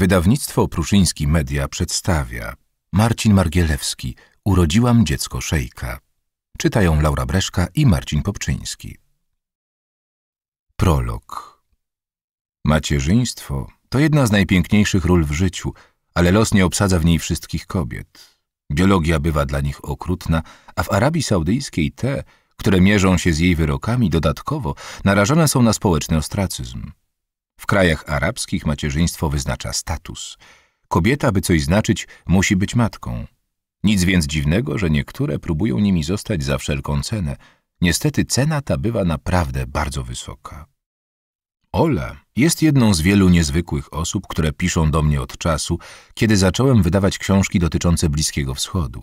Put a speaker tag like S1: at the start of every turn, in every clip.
S1: Wydawnictwo Pruszyński Media przedstawia Marcin Margielewski Urodziłam dziecko szejka. Czytają Laura Breszka i Marcin Popczyński. Prolog Macierzyństwo to jedna z najpiękniejszych ról w życiu, ale los nie obsadza w niej wszystkich kobiet. Biologia bywa dla nich okrutna, a w Arabii Saudyjskiej te, które mierzą się z jej wyrokami, dodatkowo narażone są na społeczny ostracyzm. W krajach arabskich macierzyństwo wyznacza status. Kobieta, by coś znaczyć, musi być matką. Nic więc dziwnego, że niektóre próbują nimi zostać za wszelką cenę. Niestety cena ta bywa naprawdę bardzo wysoka. Ola jest jedną z wielu niezwykłych osób, które piszą do mnie od czasu, kiedy zacząłem wydawać książki dotyczące Bliskiego Wschodu.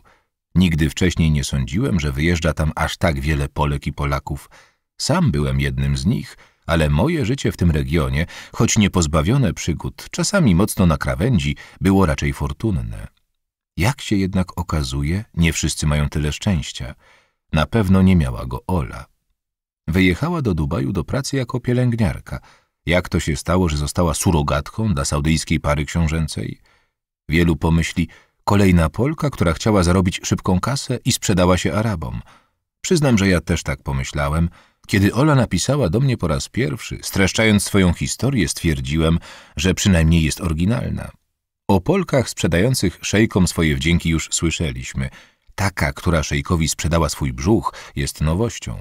S1: Nigdy wcześniej nie sądziłem, że wyjeżdża tam aż tak wiele Polek i Polaków. Sam byłem jednym z nich – ale moje życie w tym regionie, choć nie pozbawione przygód, czasami mocno na krawędzi, było raczej fortunne. Jak się jednak okazuje, nie wszyscy mają tyle szczęścia. Na pewno nie miała go Ola. Wyjechała do Dubaju do pracy jako pielęgniarka. Jak to się stało, że została surogatką dla saudyjskiej pary książęcej? Wielu pomyśli, kolejna Polka, która chciała zarobić szybką kasę i sprzedała się Arabom. Przyznam, że ja też tak pomyślałem – kiedy Ola napisała do mnie po raz pierwszy, streszczając swoją historię, stwierdziłem, że przynajmniej jest oryginalna. O Polkach sprzedających szejkom swoje wdzięki już słyszeliśmy. Taka, która szejkowi sprzedała swój brzuch, jest nowością.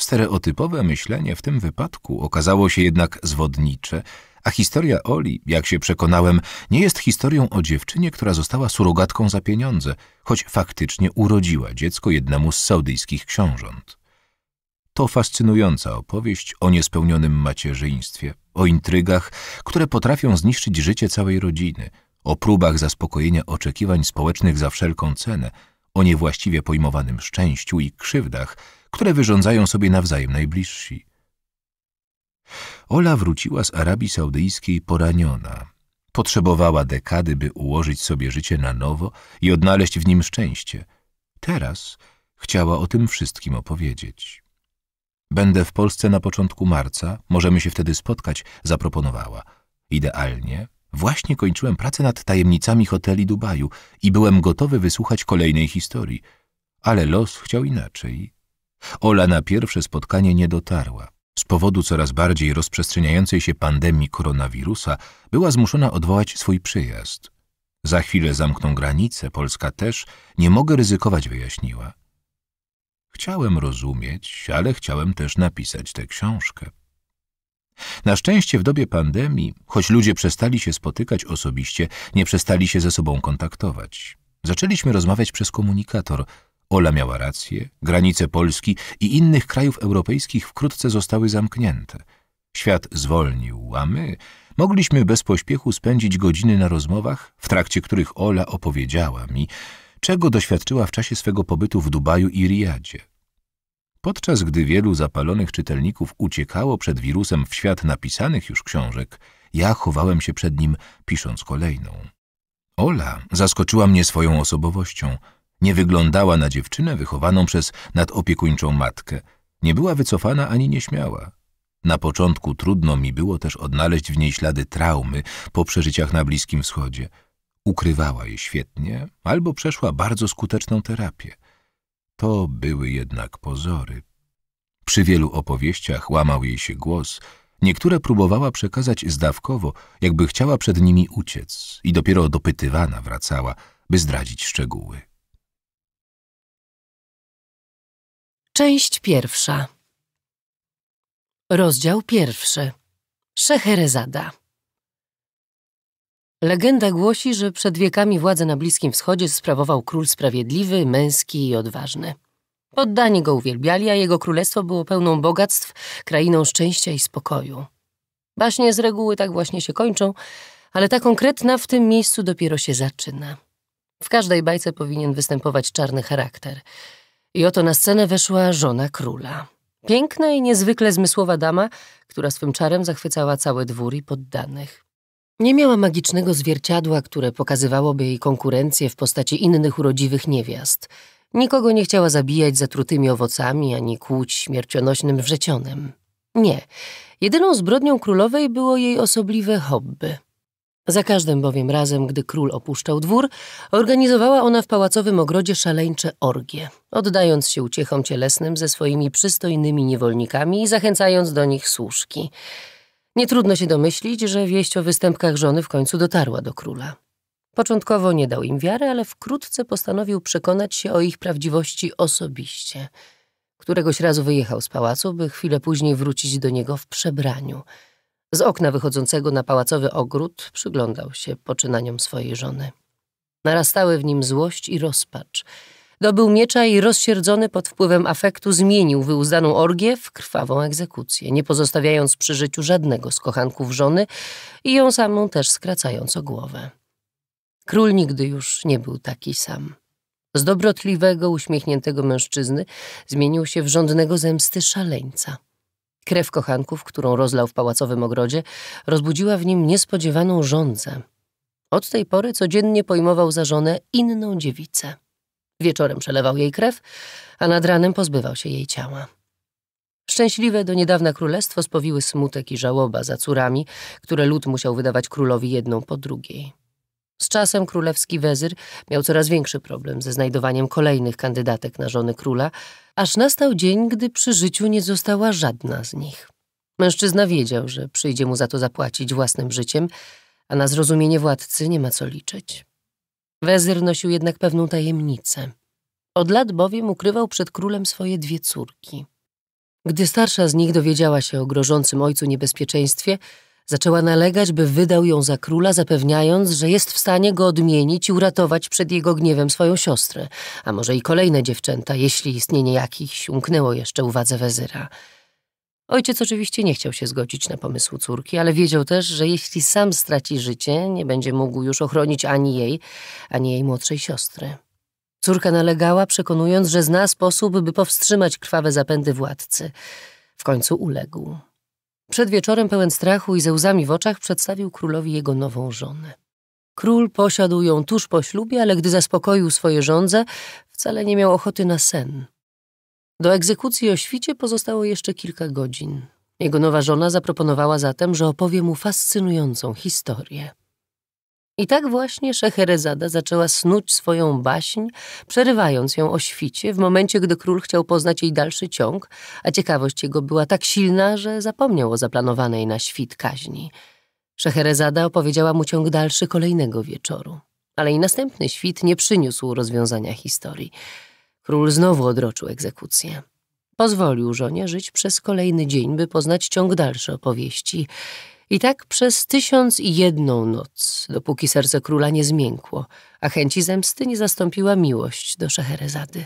S1: Stereotypowe myślenie w tym wypadku okazało się jednak zwodnicze, a historia Oli, jak się przekonałem, nie jest historią o dziewczynie, która została surogatką za pieniądze, choć faktycznie urodziła dziecko jednemu z saudyjskich książąt. To fascynująca opowieść o niespełnionym macierzyństwie, o intrygach, które potrafią zniszczyć życie całej rodziny, o próbach zaspokojenia oczekiwań społecznych za wszelką cenę, o niewłaściwie pojmowanym szczęściu i krzywdach, które wyrządzają sobie nawzajem najbliżsi. Ola wróciła z Arabii Saudyjskiej poraniona. Potrzebowała dekady, by ułożyć sobie życie na nowo i odnaleźć w nim szczęście. Teraz chciała o tym wszystkim opowiedzieć. Będę w Polsce na początku marca, możemy się wtedy spotkać, zaproponowała. Idealnie. Właśnie kończyłem pracę nad tajemnicami hoteli Dubaju i byłem gotowy wysłuchać kolejnej historii. Ale los chciał inaczej. Ola na pierwsze spotkanie nie dotarła. Z powodu coraz bardziej rozprzestrzeniającej się pandemii koronawirusa była zmuszona odwołać swój przyjazd. Za chwilę zamkną granice, Polska też, nie mogę ryzykować, wyjaśniła. Chciałem rozumieć, ale chciałem też napisać tę książkę. Na szczęście w dobie pandemii, choć ludzie przestali się spotykać osobiście, nie przestali się ze sobą kontaktować. Zaczęliśmy rozmawiać przez komunikator. Ola miała rację, granice Polski i innych krajów europejskich wkrótce zostały zamknięte. Świat zwolnił, a my mogliśmy bez pośpiechu spędzić godziny na rozmowach, w trakcie których Ola opowiedziała mi, czego doświadczyła w czasie swego pobytu w Dubaju i Riyadzie. Podczas gdy wielu zapalonych czytelników uciekało przed wirusem w świat napisanych już książek, ja chowałem się przed nim, pisząc kolejną. Ola zaskoczyła mnie swoją osobowością. Nie wyglądała na dziewczynę wychowaną przez nadopiekuńczą matkę. Nie była wycofana ani nieśmiała. Na początku trudno mi było też odnaleźć w niej ślady traumy po przeżyciach na Bliskim Wschodzie – ukrywała je świetnie albo przeszła bardzo skuteczną terapię. To były jednak pozory. Przy wielu opowieściach łamał jej się głos, niektóre próbowała przekazać zdawkowo, jakby chciała przed nimi uciec i dopiero dopytywana wracała, by zdradzić szczegóły.
S2: Część pierwsza Rozdział pierwszy Szeherezada Legenda głosi, że przed wiekami władzę na Bliskim Wschodzie sprawował król sprawiedliwy, męski i odważny. Poddani go uwielbiali, a jego królestwo było pełną bogactw, krainą szczęścia i spokoju. Baśnie z reguły tak właśnie się kończą, ale ta konkretna w tym miejscu dopiero się zaczyna. W każdej bajce powinien występować czarny charakter. I oto na scenę weszła żona króla. Piękna i niezwykle zmysłowa dama, która swym czarem zachwycała cały dwór i poddanych. Nie miała magicznego zwierciadła, które pokazywałoby jej konkurencję w postaci innych urodziwych niewiast. Nikogo nie chciała zabijać zatrutymi owocami ani kłuć śmiercionośnym wrzecionem. Nie. Jedyną zbrodnią królowej było jej osobliwe hobby. Za każdym bowiem razem, gdy król opuszczał dwór, organizowała ona w pałacowym ogrodzie szaleńcze orgie, oddając się uciechom cielesnym ze swoimi przystojnymi niewolnikami i zachęcając do nich służki – nie trudno się domyślić, że wieść o występkach żony w końcu dotarła do króla. Początkowo nie dał im wiary, ale wkrótce postanowił przekonać się o ich prawdziwości osobiście. Któregoś razu wyjechał z pałacu, by chwilę później wrócić do niego w przebraniu. Z okna wychodzącego na pałacowy ogród przyglądał się poczynaniom swojej żony. Narastały w nim złość i rozpacz – dobył miecza i rozsierdzony pod wpływem afektu zmienił wyuzdaną orgię w krwawą egzekucję, nie pozostawiając przy życiu żadnego z kochanków żony i ją samą też skracając o głowę. Król nigdy już nie był taki sam. Z dobrotliwego, uśmiechniętego mężczyzny zmienił się w żądnego zemsty szaleńca. Krew kochanków, którą rozlał w pałacowym ogrodzie, rozbudziła w nim niespodziewaną żądzę. Od tej pory codziennie pojmował za żonę inną dziewicę. Wieczorem przelewał jej krew, a nad ranem pozbywał się jej ciała. Szczęśliwe do niedawna królestwo spowiły smutek i żałoba za córami, które lud musiał wydawać królowi jedną po drugiej. Z czasem królewski wezyr miał coraz większy problem ze znajdowaniem kolejnych kandydatek na żony króla, aż nastał dzień, gdy przy życiu nie została żadna z nich. Mężczyzna wiedział, że przyjdzie mu za to zapłacić własnym życiem, a na zrozumienie władcy nie ma co liczyć. Wezyr nosił jednak pewną tajemnicę. Od lat bowiem ukrywał przed królem swoje dwie córki. Gdy starsza z nich dowiedziała się o grożącym ojcu niebezpieczeństwie, zaczęła nalegać, by wydał ją za króla, zapewniając, że jest w stanie go odmienić i uratować przed jego gniewem swoją siostrę, a może i kolejne dziewczęta, jeśli istnienie jakichś umknęło jeszcze uwadze wezyra. Ojciec oczywiście nie chciał się zgodzić na pomysł córki, ale wiedział też, że jeśli sam straci życie, nie będzie mógł już ochronić ani jej, ani jej młodszej siostry. Córka nalegała, przekonując, że zna sposób, by powstrzymać krwawe zapędy władcy. W końcu uległ. Przed wieczorem pełen strachu i ze łzami w oczach przedstawił królowi jego nową żonę. Król posiadł ją tuż po ślubie, ale gdy zaspokoił swoje żądze, wcale nie miał ochoty na sen. Do egzekucji o świcie pozostało jeszcze kilka godzin. Jego nowa żona zaproponowała zatem, że opowie mu fascynującą historię. I tak właśnie Szeherezada zaczęła snuć swoją baśń, przerywając ją o świcie w momencie, gdy król chciał poznać jej dalszy ciąg, a ciekawość jego była tak silna, że zapomniał o zaplanowanej na świt kaźni. Szeherezada opowiedziała mu ciąg dalszy kolejnego wieczoru, ale i następny świt nie przyniósł rozwiązania historii. Król znowu odroczył egzekucję. Pozwolił żonie żyć przez kolejny dzień, by poznać ciąg dalszy opowieści. I tak przez tysiąc i jedną noc, dopóki serce króla nie zmiękło, a chęci zemsty nie zastąpiła miłość do Szeherezady.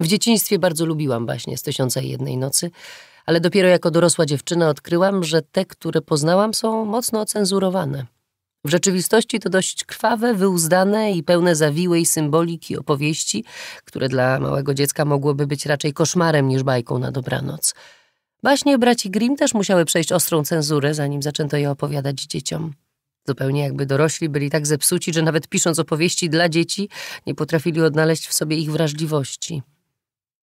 S2: W dzieciństwie bardzo lubiłam baśnie z Tysiąca i Jednej Nocy, ale dopiero jako dorosła dziewczyna odkryłam, że te, które poznałam, są mocno ocenzurowane. W rzeczywistości to dość krwawe, wyuzdane i pełne zawiłej symboliki opowieści, które dla małego dziecka mogłyby być raczej koszmarem niż bajką na dobranoc. Baśnie braci Grimm też musiały przejść ostrą cenzurę, zanim zaczęto je opowiadać dzieciom. Zupełnie jakby dorośli byli tak zepsuci, że nawet pisząc opowieści dla dzieci, nie potrafili odnaleźć w sobie ich wrażliwości.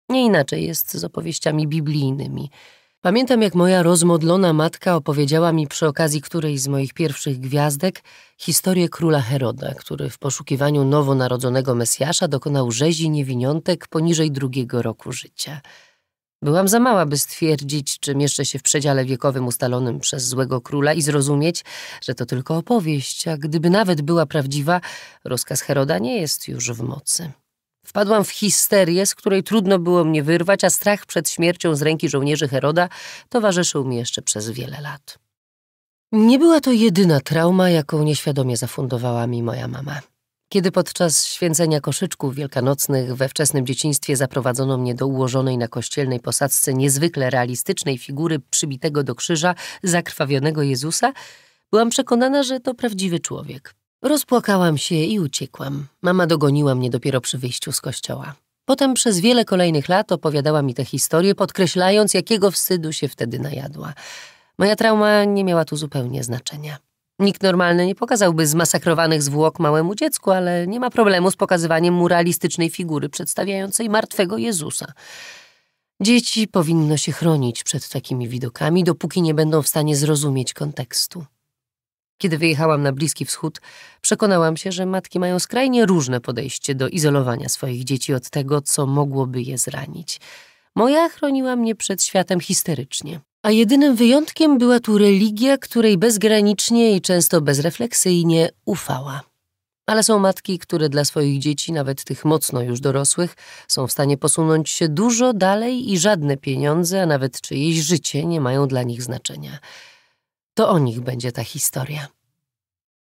S2: Nie inaczej jest z opowieściami biblijnymi – Pamiętam, jak moja rozmodlona matka opowiedziała mi przy okazji którejś z moich pierwszych gwiazdek historię króla Heroda, który w poszukiwaniu nowonarodzonego Mesjasza dokonał rzezi niewiniątek poniżej drugiego roku życia. Byłam za mała, by stwierdzić, czy mieszczę się w przedziale wiekowym ustalonym przez złego króla i zrozumieć, że to tylko opowieść, a gdyby nawet była prawdziwa, rozkaz Heroda nie jest już w mocy. Wpadłam w histerię, z której trudno było mnie wyrwać, a strach przed śmiercią z ręki żołnierzy Heroda towarzyszył mi jeszcze przez wiele lat. Nie była to jedyna trauma, jaką nieświadomie zafundowała mi moja mama. Kiedy podczas święcenia koszyczków wielkanocnych we wczesnym dzieciństwie zaprowadzono mnie do ułożonej na kościelnej posadzce niezwykle realistycznej figury przybitego do krzyża, zakrwawionego Jezusa, byłam przekonana, że to prawdziwy człowiek. Rozpłakałam się i uciekłam. Mama dogoniła mnie dopiero przy wyjściu z kościoła. Potem przez wiele kolejnych lat opowiadała mi tę historię, podkreślając, jakiego wstydu się wtedy najadła. Moja trauma nie miała tu zupełnie znaczenia. Nikt normalny nie pokazałby zmasakrowanych zwłok małemu dziecku, ale nie ma problemu z pokazywaniem mu realistycznej figury przedstawiającej martwego Jezusa. Dzieci powinno się chronić przed takimi widokami, dopóki nie będą w stanie zrozumieć kontekstu. Kiedy wyjechałam na Bliski Wschód, przekonałam się, że matki mają skrajnie różne podejście do izolowania swoich dzieci od tego, co mogłoby je zranić. Moja chroniła mnie przed światem histerycznie. A jedynym wyjątkiem była tu religia, której bezgranicznie i często bezrefleksyjnie ufała. Ale są matki, które dla swoich dzieci, nawet tych mocno już dorosłych, są w stanie posunąć się dużo dalej i żadne pieniądze, a nawet czyjeś życie nie mają dla nich znaczenia. To o nich będzie ta historia.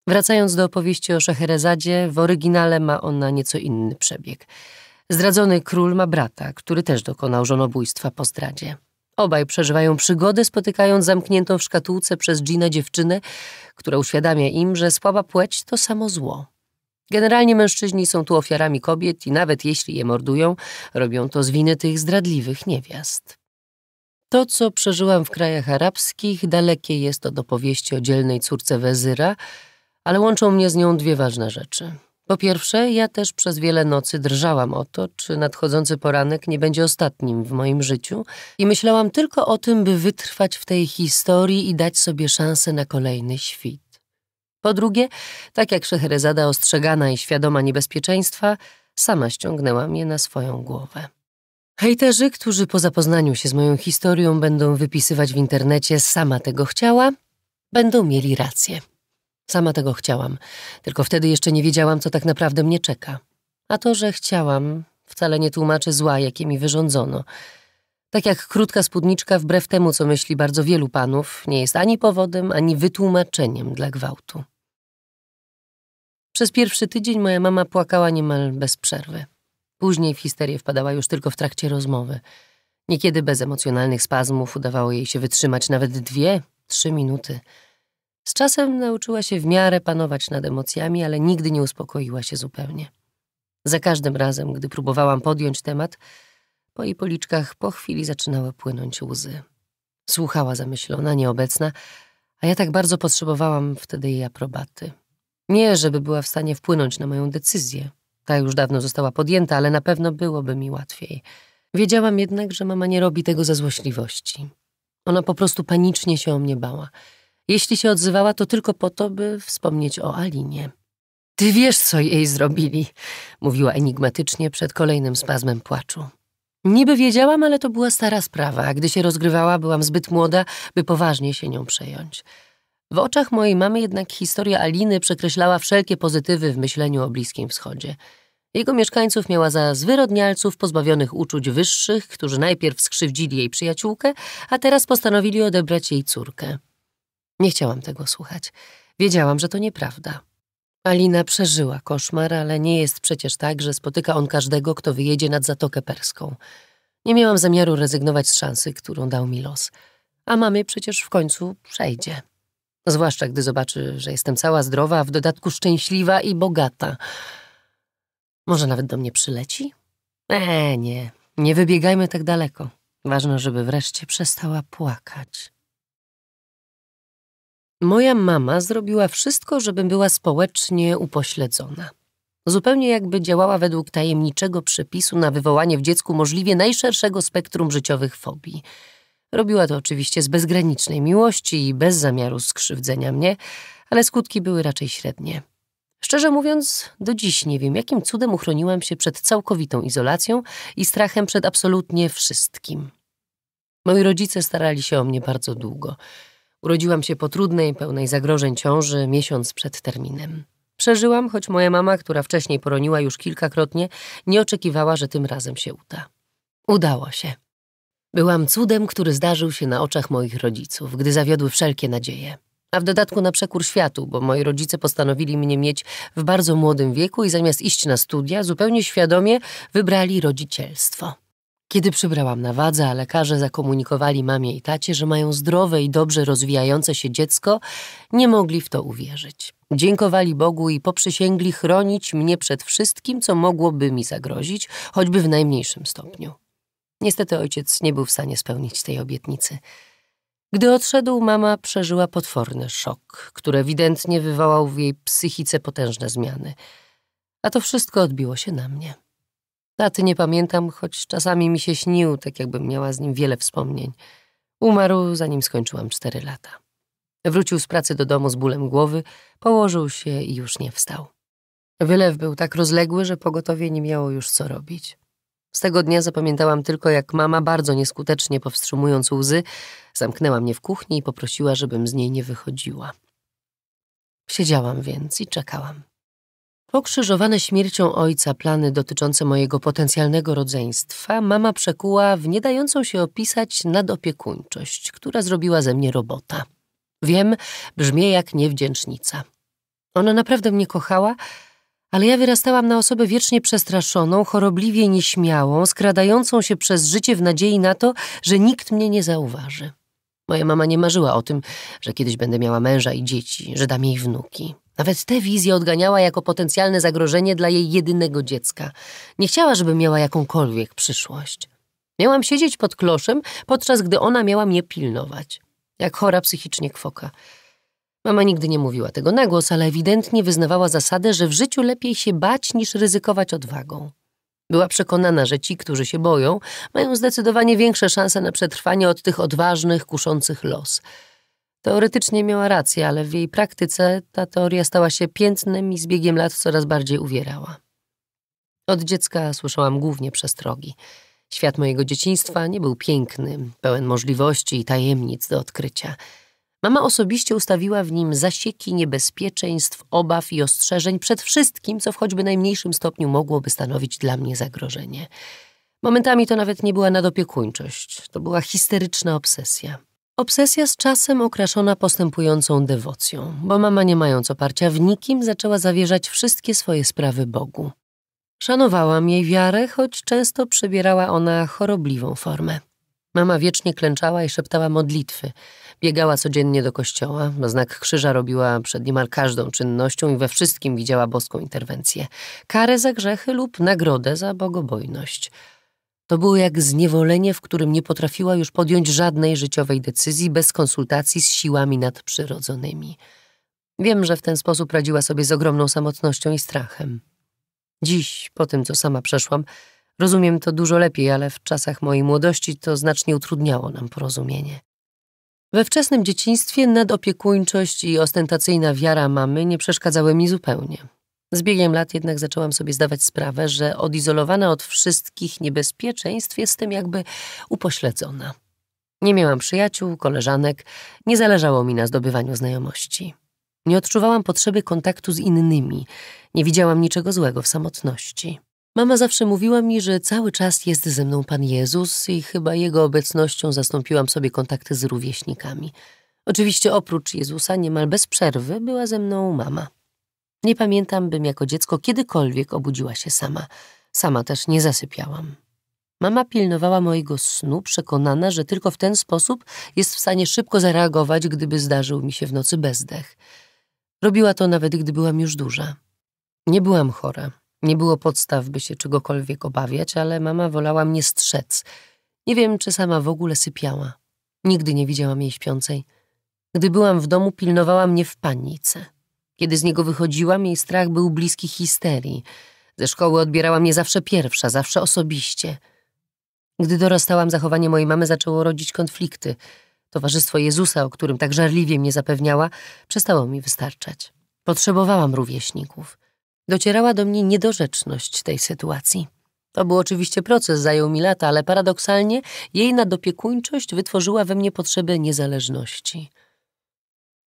S2: Wracając do opowieści o Szeherezadzie, w oryginale ma ona nieco inny przebieg. Zdradzony król ma brata, który też dokonał żonobójstwa po zdradzie. Obaj przeżywają przygodę, spotykając zamkniętą w szkatułce przez Gina dziewczynę, która uświadamia im, że słaba płeć to samo zło. Generalnie mężczyźni są tu ofiarami kobiet i nawet jeśli je mordują, robią to z winy tych zdradliwych niewiast. To, co przeżyłam w krajach arabskich, dalekie jest od opowieści o dzielnej córce wezyra, ale łączą mnie z nią dwie ważne rzeczy. Po pierwsze, ja też przez wiele nocy drżałam o to, czy nadchodzący poranek nie będzie ostatnim w moim życiu i myślałam tylko o tym, by wytrwać w tej historii i dać sobie szansę na kolejny świt. Po drugie, tak jak Szeherezada ostrzegana i świadoma niebezpieczeństwa, sama ściągnęła mnie na swoją głowę. Hejterzy, którzy po zapoznaniu się z moją historią będą wypisywać w internecie sama tego chciała, będą mieli rację. Sama tego chciałam, tylko wtedy jeszcze nie wiedziałam, co tak naprawdę mnie czeka. A to, że chciałam, wcale nie tłumaczy zła, jakie mi wyrządzono. Tak jak krótka spódniczka, wbrew temu, co myśli bardzo wielu panów, nie jest ani powodem, ani wytłumaczeniem dla gwałtu. Przez pierwszy tydzień moja mama płakała niemal bez przerwy. Później w histerię wpadała już tylko w trakcie rozmowy. Niekiedy bez emocjonalnych spazmów udawało jej się wytrzymać nawet dwie, trzy minuty. Z czasem nauczyła się w miarę panować nad emocjami, ale nigdy nie uspokoiła się zupełnie. Za każdym razem, gdy próbowałam podjąć temat, po jej policzkach po chwili zaczynały płynąć łzy. Słuchała zamyślona, nieobecna, a ja tak bardzo potrzebowałam wtedy jej aprobaty. Nie, żeby była w stanie wpłynąć na moją decyzję, ta już dawno została podjęta, ale na pewno byłoby mi łatwiej. Wiedziałam jednak, że mama nie robi tego ze złośliwości. Ona po prostu panicznie się o mnie bała. Jeśli się odzywała, to tylko po to, by wspomnieć o Alinie. Ty wiesz, co jej zrobili, mówiła enigmatycznie przed kolejnym spazmem płaczu. Niby wiedziałam, ale to była stara sprawa, a gdy się rozgrywała, byłam zbyt młoda, by poważnie się nią przejąć. W oczach mojej mamy jednak historia Aliny przekreślała wszelkie pozytywy w myśleniu o Bliskim Wschodzie. Jego mieszkańców miała za zwyrodnialców pozbawionych uczuć wyższych, którzy najpierw skrzywdzili jej przyjaciółkę, a teraz postanowili odebrać jej córkę. Nie chciałam tego słuchać. Wiedziałam, że to nieprawda. Alina przeżyła koszmar, ale nie jest przecież tak, że spotyka on każdego, kto wyjedzie nad Zatokę Perską. Nie miałam zamiaru rezygnować z szansy, którą dał mi los. A mamy przecież w końcu przejdzie. No zwłaszcza gdy zobaczy, że jestem cała zdrowa, a w dodatku szczęśliwa i bogata. Może nawet do mnie przyleci? E, nie, nie wybiegajmy tak daleko. Ważne, żeby wreszcie przestała płakać. Moja mama zrobiła wszystko, żebym była społecznie upośledzona. Zupełnie jakby działała według tajemniczego przepisu na wywołanie w dziecku możliwie najszerszego spektrum życiowych fobii – Robiła to oczywiście z bezgranicznej miłości i bez zamiaru skrzywdzenia mnie, ale skutki były raczej średnie. Szczerze mówiąc, do dziś nie wiem, jakim cudem uchroniłam się przed całkowitą izolacją i strachem przed absolutnie wszystkim. Moi rodzice starali się o mnie bardzo długo. Urodziłam się po trudnej, pełnej zagrożeń ciąży, miesiąc przed terminem. Przeżyłam, choć moja mama, która wcześniej poroniła już kilkakrotnie, nie oczekiwała, że tym razem się uda. Udało się. Byłam cudem, który zdarzył się na oczach moich rodziców, gdy zawiodły wszelkie nadzieje. A w dodatku na przekór światu, bo moi rodzice postanowili mnie mieć w bardzo młodym wieku i zamiast iść na studia, zupełnie świadomie wybrali rodzicielstwo. Kiedy przybrałam na wadze, a lekarze zakomunikowali mamie i tacie, że mają zdrowe i dobrze rozwijające się dziecko, nie mogli w to uwierzyć. Dziękowali Bogu i poprzysięgli chronić mnie przed wszystkim, co mogłoby mi zagrozić, choćby w najmniejszym stopniu. Niestety ojciec nie był w stanie spełnić tej obietnicy. Gdy odszedł, mama przeżyła potworny szok, który ewidentnie wywołał w jej psychice potężne zmiany. A to wszystko odbiło się na mnie. Taty nie pamiętam, choć czasami mi się śnił, tak jakbym miała z nim wiele wspomnień. Umarł, zanim skończyłam cztery lata. Wrócił z pracy do domu z bólem głowy, położył się i już nie wstał. Wylew był tak rozległy, że pogotowie nie miało już co robić. Z tego dnia zapamiętałam tylko, jak mama, bardzo nieskutecznie powstrzymując łzy, zamknęła mnie w kuchni i poprosiła, żebym z niej nie wychodziła. Siedziałam więc i czekałam. Pokrzyżowane śmiercią ojca plany dotyczące mojego potencjalnego rodzeństwa mama przekuła w niedającą się opisać nadopiekuńczość, która zrobiła ze mnie robota. Wiem, brzmi jak niewdzięcznica. Ona naprawdę mnie kochała, ale ja wyrastałam na osobę wiecznie przestraszoną, chorobliwie nieśmiałą, skradającą się przez życie w nadziei na to, że nikt mnie nie zauważy. Moja mama nie marzyła o tym, że kiedyś będę miała męża i dzieci, że dam jej wnuki. Nawet te wizje odganiała jako potencjalne zagrożenie dla jej jedynego dziecka. Nie chciała, żeby miała jakąkolwiek przyszłość. Miałam siedzieć pod kloszem, podczas gdy ona miała mnie pilnować. Jak chora psychicznie kwoka. Mama nigdy nie mówiła tego na głos, ale ewidentnie wyznawała zasadę, że w życiu lepiej się bać niż ryzykować odwagą. Była przekonana, że ci, którzy się boją, mają zdecydowanie większe szanse na przetrwanie od tych odważnych, kuszących los. Teoretycznie miała rację, ale w jej praktyce ta teoria stała się piętnem i z biegiem lat coraz bardziej uwierała. Od dziecka słyszałam głównie przestrogi. Świat mojego dzieciństwa nie był piękny, pełen możliwości i tajemnic do odkrycia – Mama osobiście ustawiła w nim zasieki niebezpieczeństw, obaw i ostrzeżeń przed wszystkim, co w choćby najmniejszym stopniu mogłoby stanowić dla mnie zagrożenie. Momentami to nawet nie była nadopiekuńczość, to była histeryczna obsesja. Obsesja z czasem okraszona postępującą dewocją, bo mama nie mając oparcia w nikim zaczęła zawierzać wszystkie swoje sprawy Bogu. Szanowałam jej wiarę, choć często przybierała ona chorobliwą formę. Mama wiecznie klęczała i szeptała modlitwy – Biegała codziennie do kościoła, znak krzyża robiła przed niemal każdą czynnością i we wszystkim widziała boską interwencję. Karę za grzechy lub nagrodę za bogobojność. To było jak zniewolenie, w którym nie potrafiła już podjąć żadnej życiowej decyzji bez konsultacji z siłami nadprzyrodzonymi. Wiem, że w ten sposób radziła sobie z ogromną samotnością i strachem. Dziś, po tym co sama przeszłam, rozumiem to dużo lepiej, ale w czasach mojej młodości to znacznie utrudniało nam porozumienie. We wczesnym dzieciństwie nadopiekuńczość i ostentacyjna wiara mamy nie przeszkadzały mi zupełnie. Z biegiem lat jednak zaczęłam sobie zdawać sprawę, że odizolowana od wszystkich niebezpieczeństw jestem jakby upośledzona. Nie miałam przyjaciół, koleżanek, nie zależało mi na zdobywaniu znajomości. Nie odczuwałam potrzeby kontaktu z innymi, nie widziałam niczego złego w samotności. Mama zawsze mówiła mi, że cały czas jest ze mną Pan Jezus i chyba Jego obecnością zastąpiłam sobie kontakty z rówieśnikami. Oczywiście oprócz Jezusa niemal bez przerwy była ze mną mama. Nie pamiętam, bym jako dziecko kiedykolwiek obudziła się sama. Sama też nie zasypiałam. Mama pilnowała mojego snu, przekonana, że tylko w ten sposób jest w stanie szybko zareagować, gdyby zdarzył mi się w nocy bezdech. Robiła to nawet, gdy byłam już duża. Nie byłam chora, nie było podstaw, by się czegokolwiek obawiać, ale mama wolała mnie strzec. Nie wiem, czy sama w ogóle sypiała. Nigdy nie widziałam jej śpiącej. Gdy byłam w domu, pilnowała mnie w panice. Kiedy z niego wychodziłam, jej strach był bliski histerii. Ze szkoły odbierała mnie zawsze pierwsza, zawsze osobiście. Gdy dorastałam, zachowanie mojej mamy zaczęło rodzić konflikty. Towarzystwo Jezusa, o którym tak żarliwie mnie zapewniała, przestało mi wystarczać. Potrzebowałam rówieśników docierała do mnie niedorzeczność tej sytuacji. To był oczywiście proces, zajął mi lata, ale paradoksalnie jej nadopiekuńczość wytworzyła we mnie potrzebę niezależności.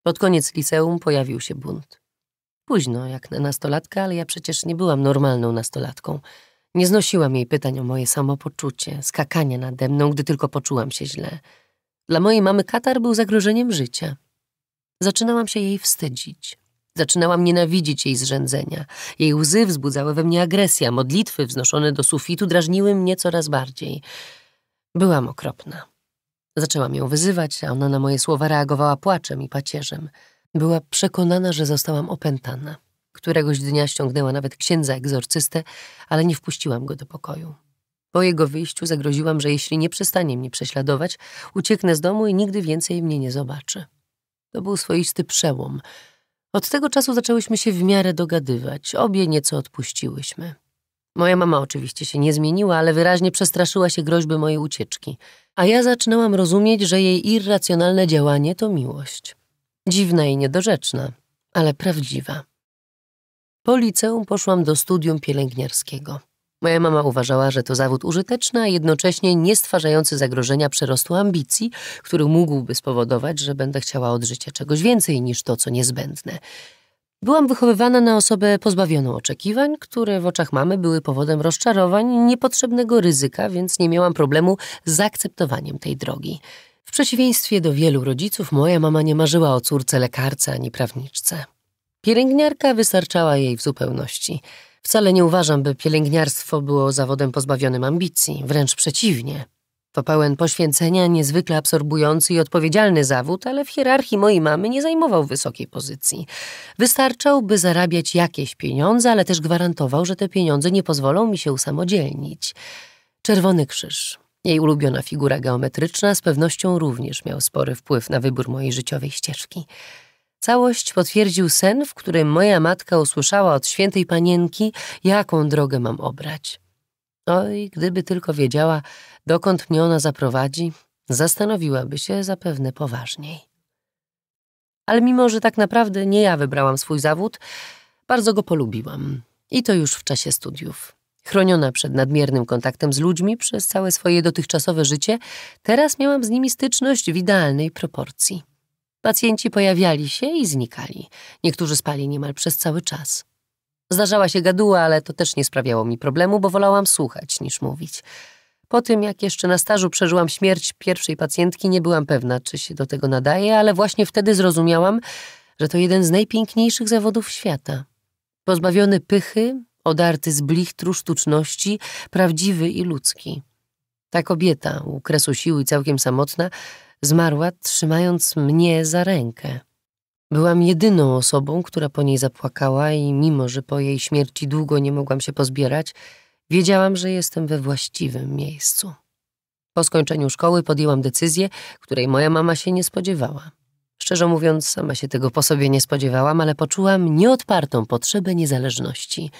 S2: Pod koniec liceum pojawił się bunt. Późno, jak na nastolatkę, ale ja przecież nie byłam normalną nastolatką. Nie znosiłam jej pytań o moje samopoczucie, skakanie nade mną, gdy tylko poczułam się źle. Dla mojej mamy katar był zagrożeniem życia. Zaczynałam się jej wstydzić. Zaczynałam nienawidzić jej zrzędzenia. Jej łzy wzbudzały we mnie agresję, modlitwy wznoszone do sufitu drażniły mnie coraz bardziej. Byłam okropna. Zaczęłam ją wyzywać, a ona na moje słowa reagowała płaczem i pacierzem. Była przekonana, że zostałam opętana. Któregoś dnia ściągnęła nawet księdza egzorcystę, ale nie wpuściłam go do pokoju. Po jego wyjściu zagroziłam, że jeśli nie przestanie mnie prześladować, ucieknę z domu i nigdy więcej mnie nie zobaczy. To był swoisty przełom – od tego czasu zaczęłyśmy się w miarę dogadywać, obie nieco odpuściłyśmy. Moja mama oczywiście się nie zmieniła, ale wyraźnie przestraszyła się groźby mojej ucieczki, a ja zaczynałam rozumieć, że jej irracjonalne działanie to miłość. Dziwna i niedorzeczna, ale prawdziwa. Po liceum poszłam do studium pielęgniarskiego. Moja mama uważała, że to zawód użyteczny, a jednocześnie nie stwarzający zagrożenia przerostu ambicji, który mógłby spowodować, że będę chciała od życia czegoś więcej niż to, co niezbędne. Byłam wychowywana na osobę pozbawioną oczekiwań, które w oczach mamy były powodem rozczarowań i niepotrzebnego ryzyka, więc nie miałam problemu z akceptowaniem tej drogi. W przeciwieństwie do wielu rodziców, moja mama nie marzyła o córce lekarce ani prawniczce. Pielęgniarka wystarczała jej w zupełności – Wcale nie uważam, by pielęgniarstwo było zawodem pozbawionym ambicji, wręcz przeciwnie. To pełen poświęcenia, niezwykle absorbujący i odpowiedzialny zawód, ale w hierarchii mojej mamy nie zajmował wysokiej pozycji. Wystarczał, by zarabiać jakieś pieniądze, ale też gwarantował, że te pieniądze nie pozwolą mi się usamodzielnić. Czerwony Krzyż, jej ulubiona figura geometryczna, z pewnością również miał spory wpływ na wybór mojej życiowej ścieżki. Całość potwierdził sen, w którym moja matka usłyszała od świętej panienki, jaką drogę mam obrać. Oj, no gdyby tylko wiedziała, dokąd mnie ona zaprowadzi, zastanowiłaby się zapewne poważniej. Ale mimo, że tak naprawdę nie ja wybrałam swój zawód, bardzo go polubiłam. I to już w czasie studiów. Chroniona przed nadmiernym kontaktem z ludźmi przez całe swoje dotychczasowe życie, teraz miałam z nimi styczność w idealnej proporcji. Pacjenci pojawiali się i znikali. Niektórzy spali niemal przez cały czas. Zdarzała się gaduła, ale to też nie sprawiało mi problemu, bo wolałam słuchać niż mówić. Po tym, jak jeszcze na stażu przeżyłam śmierć pierwszej pacjentki, nie byłam pewna, czy się do tego nadaje, ale właśnie wtedy zrozumiałam, że to jeden z najpiękniejszych zawodów świata. Pozbawiony pychy, odarty z blichtru sztuczności, prawdziwy i ludzki. Ta kobieta, u kresu siły całkiem samotna, Zmarła trzymając mnie za rękę. Byłam jedyną osobą, która po niej zapłakała i mimo, że po jej śmierci długo nie mogłam się pozbierać, wiedziałam, że jestem we właściwym miejscu. Po skończeniu szkoły podjęłam decyzję, której moja mama się nie spodziewała. Szczerze mówiąc, sama się tego po sobie nie spodziewałam, ale poczułam nieodpartą potrzebę niezależności.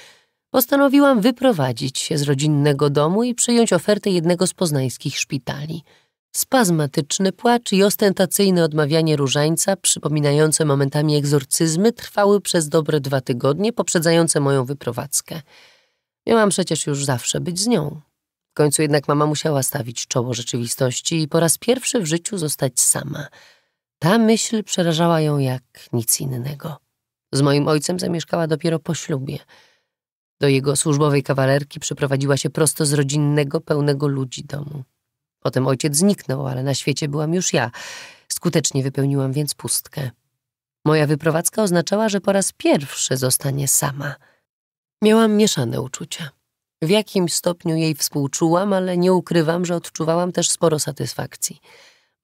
S2: Postanowiłam wyprowadzić się z rodzinnego domu i przyjąć ofertę jednego z poznańskich szpitali – Spazmatyczny płacz i ostentacyjne odmawianie różańca, przypominające momentami egzorcyzmy, trwały przez dobre dwa tygodnie, poprzedzające moją wyprowadzkę. Miałam przecież już zawsze być z nią. W końcu jednak mama musiała stawić czoło rzeczywistości i po raz pierwszy w życiu zostać sama. Ta myśl przerażała ją jak nic innego. Z moim ojcem zamieszkała dopiero po ślubie. Do jego służbowej kawalerki przyprowadziła się prosto z rodzinnego, pełnego ludzi domu. Potem ojciec zniknął, ale na świecie byłam już ja. Skutecznie wypełniłam więc pustkę. Moja wyprowadzka oznaczała, że po raz pierwszy zostanie sama. Miałam mieszane uczucia. W jakim stopniu jej współczułam, ale nie ukrywam, że odczuwałam też sporo satysfakcji.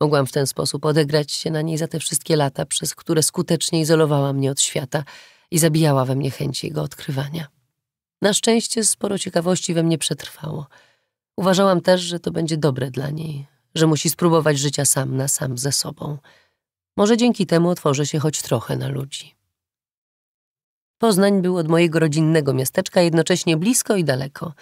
S2: Mogłam w ten sposób odegrać się na niej za te wszystkie lata, przez które skutecznie izolowała mnie od świata i zabijała we mnie chęć jego odkrywania. Na szczęście sporo ciekawości we mnie przetrwało – Uważałam też, że to będzie dobre dla niej, że musi spróbować życia sam na sam ze sobą. Może dzięki temu otworzy się choć trochę na ludzi. Poznań był od mojego rodzinnego miasteczka jednocześnie blisko i daleko.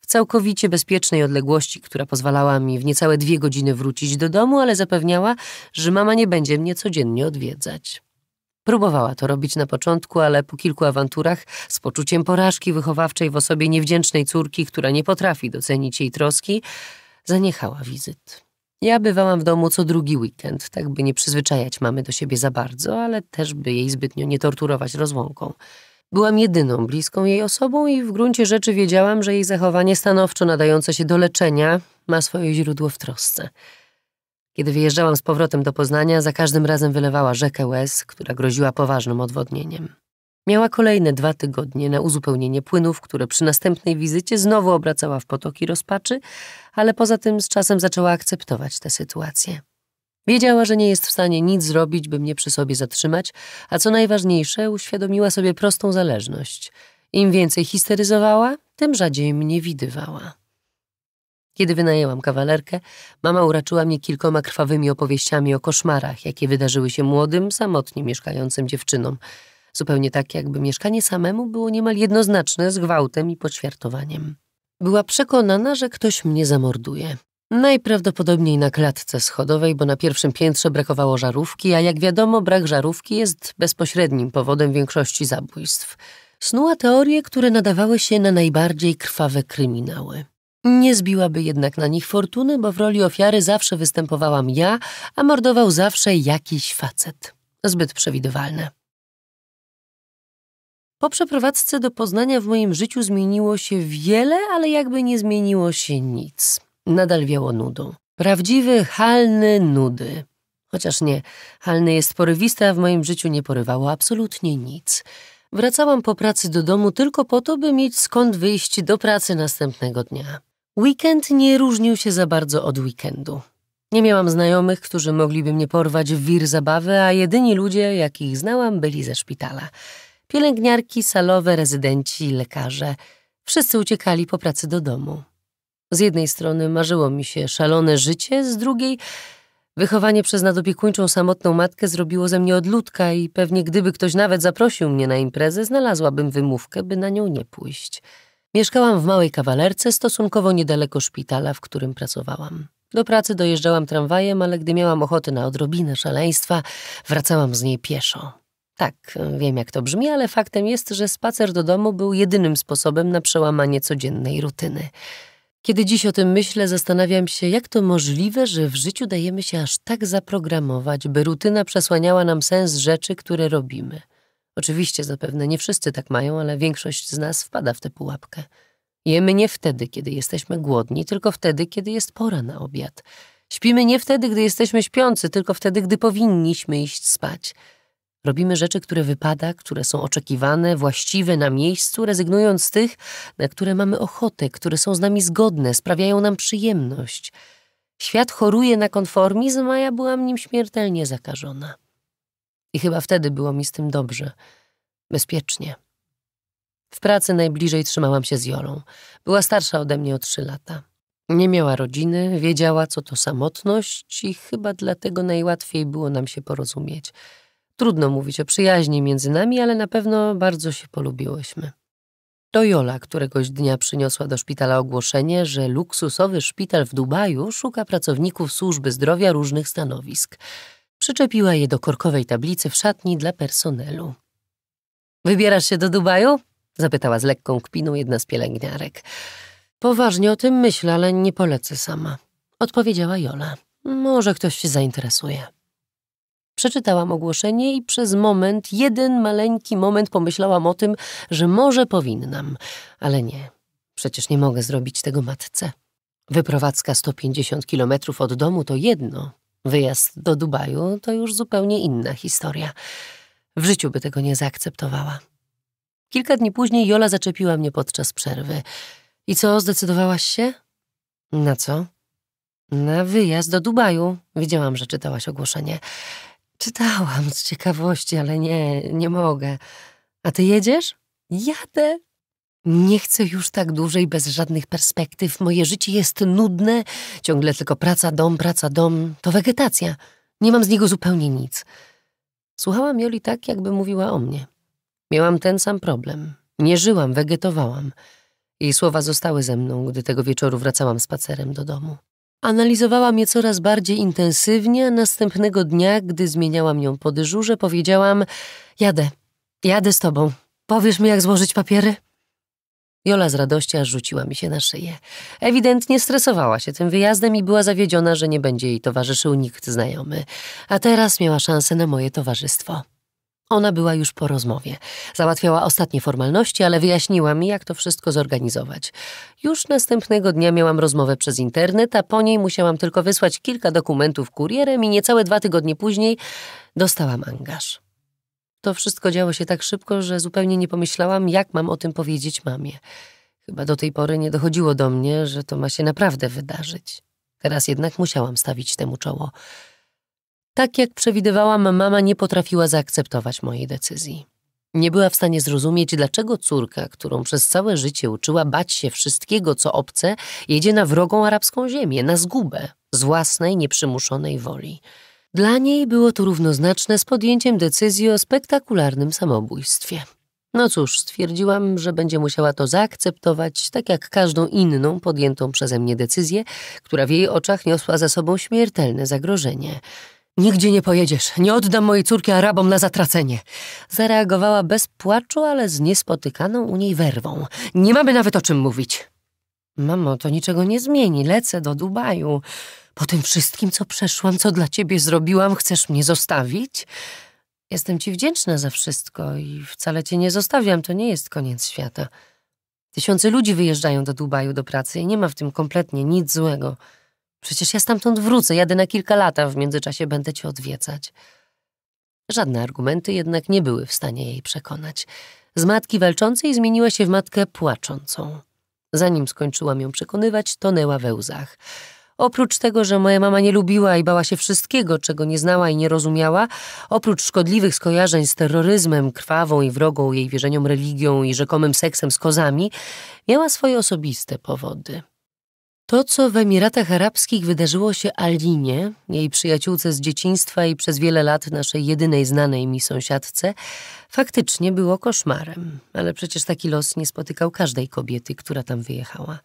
S2: W całkowicie bezpiecznej odległości, która pozwalała mi w niecałe dwie godziny wrócić do domu, ale zapewniała, że mama nie będzie mnie codziennie odwiedzać. Próbowała to robić na początku, ale po kilku awanturach, z poczuciem porażki wychowawczej w osobie niewdzięcznej córki, która nie potrafi docenić jej troski, zaniechała wizyt. Ja bywałam w domu co drugi weekend, tak by nie przyzwyczajać mamy do siebie za bardzo, ale też by jej zbytnio nie torturować rozłąką. Byłam jedyną bliską jej osobą i w gruncie rzeczy wiedziałam, że jej zachowanie stanowczo nadające się do leczenia ma swoje źródło w trosce. Kiedy wyjeżdżałam z powrotem do Poznania, za każdym razem wylewała rzekę łez, która groziła poważnym odwodnieniem. Miała kolejne dwa tygodnie na uzupełnienie płynów, które przy następnej wizycie znowu obracała w potoki rozpaczy, ale poza tym z czasem zaczęła akceptować tę sytuację. Wiedziała, że nie jest w stanie nic zrobić, by mnie przy sobie zatrzymać, a co najważniejsze, uświadomiła sobie prostą zależność. Im więcej histeryzowała, tym rzadziej mnie widywała. Kiedy wynajęłam kawalerkę, mama uraczyła mnie kilkoma krwawymi opowieściami o koszmarach, jakie wydarzyły się młodym, samotnie mieszkającym dziewczynom. Zupełnie tak, jakby mieszkanie samemu było niemal jednoznaczne z gwałtem i poćwiartowaniem. Była przekonana, że ktoś mnie zamorduje. Najprawdopodobniej na klatce schodowej, bo na pierwszym piętrze brakowało żarówki, a jak wiadomo, brak żarówki jest bezpośrednim powodem większości zabójstw. Snuła teorie, które nadawały się na najbardziej krwawe kryminały. Nie zbiłaby jednak na nich fortuny, bo w roli ofiary zawsze występowałam ja, a mordował zawsze jakiś facet. Zbyt przewidywalne. Po przeprowadzce do Poznania w moim życiu zmieniło się wiele, ale jakby nie zmieniło się nic. Nadal wiało nudą. Prawdziwy, halny nudy. Chociaż nie, halny jest porywista, a w moim życiu nie porywało absolutnie nic. Wracałam po pracy do domu tylko po to, by mieć skąd wyjść do pracy następnego dnia. Weekend nie różnił się za bardzo od weekendu. Nie miałam znajomych, którzy mogliby mnie porwać w wir zabawy, a jedyni ludzie, jakich znałam, byli ze szpitala. Pielęgniarki, salowe, rezydenci, lekarze. Wszyscy uciekali po pracy do domu. Z jednej strony marzyło mi się szalone życie, z drugiej wychowanie przez nadopiekuńczą samotną matkę zrobiło ze mnie odludka i pewnie gdyby ktoś nawet zaprosił mnie na imprezę, znalazłabym wymówkę, by na nią nie pójść. Mieszkałam w małej kawalerce, stosunkowo niedaleko szpitala, w którym pracowałam. Do pracy dojeżdżałam tramwajem, ale gdy miałam ochoty na odrobinę szaleństwa, wracałam z niej pieszo. Tak, wiem jak to brzmi, ale faktem jest, że spacer do domu był jedynym sposobem na przełamanie codziennej rutyny. Kiedy dziś o tym myślę, zastanawiam się, jak to możliwe, że w życiu dajemy się aż tak zaprogramować, by rutyna przesłaniała nam sens rzeczy, które robimy – Oczywiście zapewne nie wszyscy tak mają, ale większość z nas wpada w tę pułapkę. Jemy nie wtedy, kiedy jesteśmy głodni, tylko wtedy, kiedy jest pora na obiad. Śpimy nie wtedy, gdy jesteśmy śpiący, tylko wtedy, gdy powinniśmy iść spać. Robimy rzeczy, które wypada, które są oczekiwane, właściwe na miejscu, rezygnując z tych, na które mamy ochotę, które są z nami zgodne, sprawiają nam przyjemność. Świat choruje na konformizm, a ja byłam nim śmiertelnie zakażona. I chyba wtedy było mi z tym dobrze, bezpiecznie. W pracy najbliżej trzymałam się z Jolą. Była starsza ode mnie o trzy lata. Nie miała rodziny, wiedziała, co to samotność i chyba dlatego najłatwiej było nam się porozumieć. Trudno mówić o przyjaźni między nami, ale na pewno bardzo się polubiłyśmy. To Jola któregoś dnia przyniosła do szpitala ogłoszenie, że luksusowy szpital w Dubaju szuka pracowników służby zdrowia różnych stanowisk – Przyczepiła je do korkowej tablicy w szatni dla personelu. Wybierasz się do Dubaju? Zapytała z lekką kpiną jedna z pielęgniarek. Poważnie o tym myślę, ale nie polecę sama. Odpowiedziała Jola. Może ktoś się zainteresuje. Przeczytałam ogłoszenie i przez moment, jeden maleńki moment pomyślałam o tym, że może powinnam, ale nie. Przecież nie mogę zrobić tego matce. Wyprowadzka 150 kilometrów od domu to jedno, Wyjazd do Dubaju to już zupełnie inna historia. W życiu by tego nie zaakceptowała. Kilka dni później Jola zaczepiła mnie podczas przerwy. I co, zdecydowałaś się? Na co? Na wyjazd do Dubaju. Widziałam, że czytałaś ogłoszenie. Czytałam z ciekawości, ale nie, nie mogę. A ty jedziesz? Jadę, nie chcę już tak dłużej, bez żadnych perspektyw. Moje życie jest nudne, ciągle tylko praca, dom, praca, dom. To wegetacja. Nie mam z niego zupełnie nic. Słuchałam Joli tak, jakby mówiła o mnie. Miałam ten sam problem. Nie żyłam, wegetowałam. Jej słowa zostały ze mną, gdy tego wieczoru wracałam spacerem do domu. Analizowałam je coraz bardziej intensywnie, a następnego dnia, gdy zmieniałam ją po dyżurze, powiedziałam: Jadę, jadę z tobą. Powiesz mi, jak złożyć papiery? Jola z radości aż rzuciła mi się na szyję. Ewidentnie stresowała się tym wyjazdem i była zawiedziona, że nie będzie jej towarzyszył nikt znajomy. A teraz miała szansę na moje towarzystwo. Ona była już po rozmowie. Załatwiała ostatnie formalności, ale wyjaśniła mi, jak to wszystko zorganizować. Już następnego dnia miałam rozmowę przez internet, a po niej musiałam tylko wysłać kilka dokumentów kurierem i niecałe dwa tygodnie później dostałam angaż. To wszystko działo się tak szybko, że zupełnie nie pomyślałam, jak mam o tym powiedzieć mamie. Chyba do tej pory nie dochodziło do mnie, że to ma się naprawdę wydarzyć. Teraz jednak musiałam stawić temu czoło. Tak jak przewidywałam, mama nie potrafiła zaakceptować mojej decyzji. Nie była w stanie zrozumieć, dlaczego córka, którą przez całe życie uczyła bać się wszystkiego, co obce, jedzie na wrogą arabską ziemię, na zgubę, z własnej, nieprzymuszonej woli. Dla niej było to równoznaczne z podjęciem decyzji o spektakularnym samobójstwie. No cóż, stwierdziłam, że będzie musiała to zaakceptować, tak jak każdą inną podjętą przeze mnie decyzję, która w jej oczach niosła za sobą śmiertelne zagrożenie. Nigdzie nie pojedziesz, nie oddam mojej córki Arabom na zatracenie. Zareagowała bez płaczu, ale z niespotykaną u niej werwą. Nie mamy nawet o czym mówić. Mamo, to niczego nie zmieni, lecę do Dubaju. Po tym wszystkim, co przeszłam, co dla ciebie zrobiłam, chcesz mnie zostawić? Jestem ci wdzięczna za wszystko i wcale cię nie zostawiam, to nie jest koniec świata. Tysiące ludzi wyjeżdżają do Dubaju do pracy i nie ma w tym kompletnie nic złego. Przecież ja stamtąd wrócę, jadę na kilka lat, a w międzyczasie będę cię odwiedzać. Żadne argumenty jednak nie były w stanie jej przekonać. Z matki walczącej zmieniła się w matkę płaczącą. Zanim skończyłam ją przekonywać, tonęła we łzach. Oprócz tego, że moja mama nie lubiła i bała się wszystkiego, czego nie znała i nie rozumiała, oprócz szkodliwych skojarzeń z terroryzmem, krwawą i wrogą jej wierzeniom religią i rzekomym seksem z kozami, miała swoje osobiste powody. To, co w Emiratach Arabskich wydarzyło się Alinie, jej przyjaciółce z dzieciństwa i przez wiele lat naszej jedynej znanej mi sąsiadce, faktycznie było koszmarem, ale przecież taki los nie spotykał każdej kobiety, która tam wyjechała.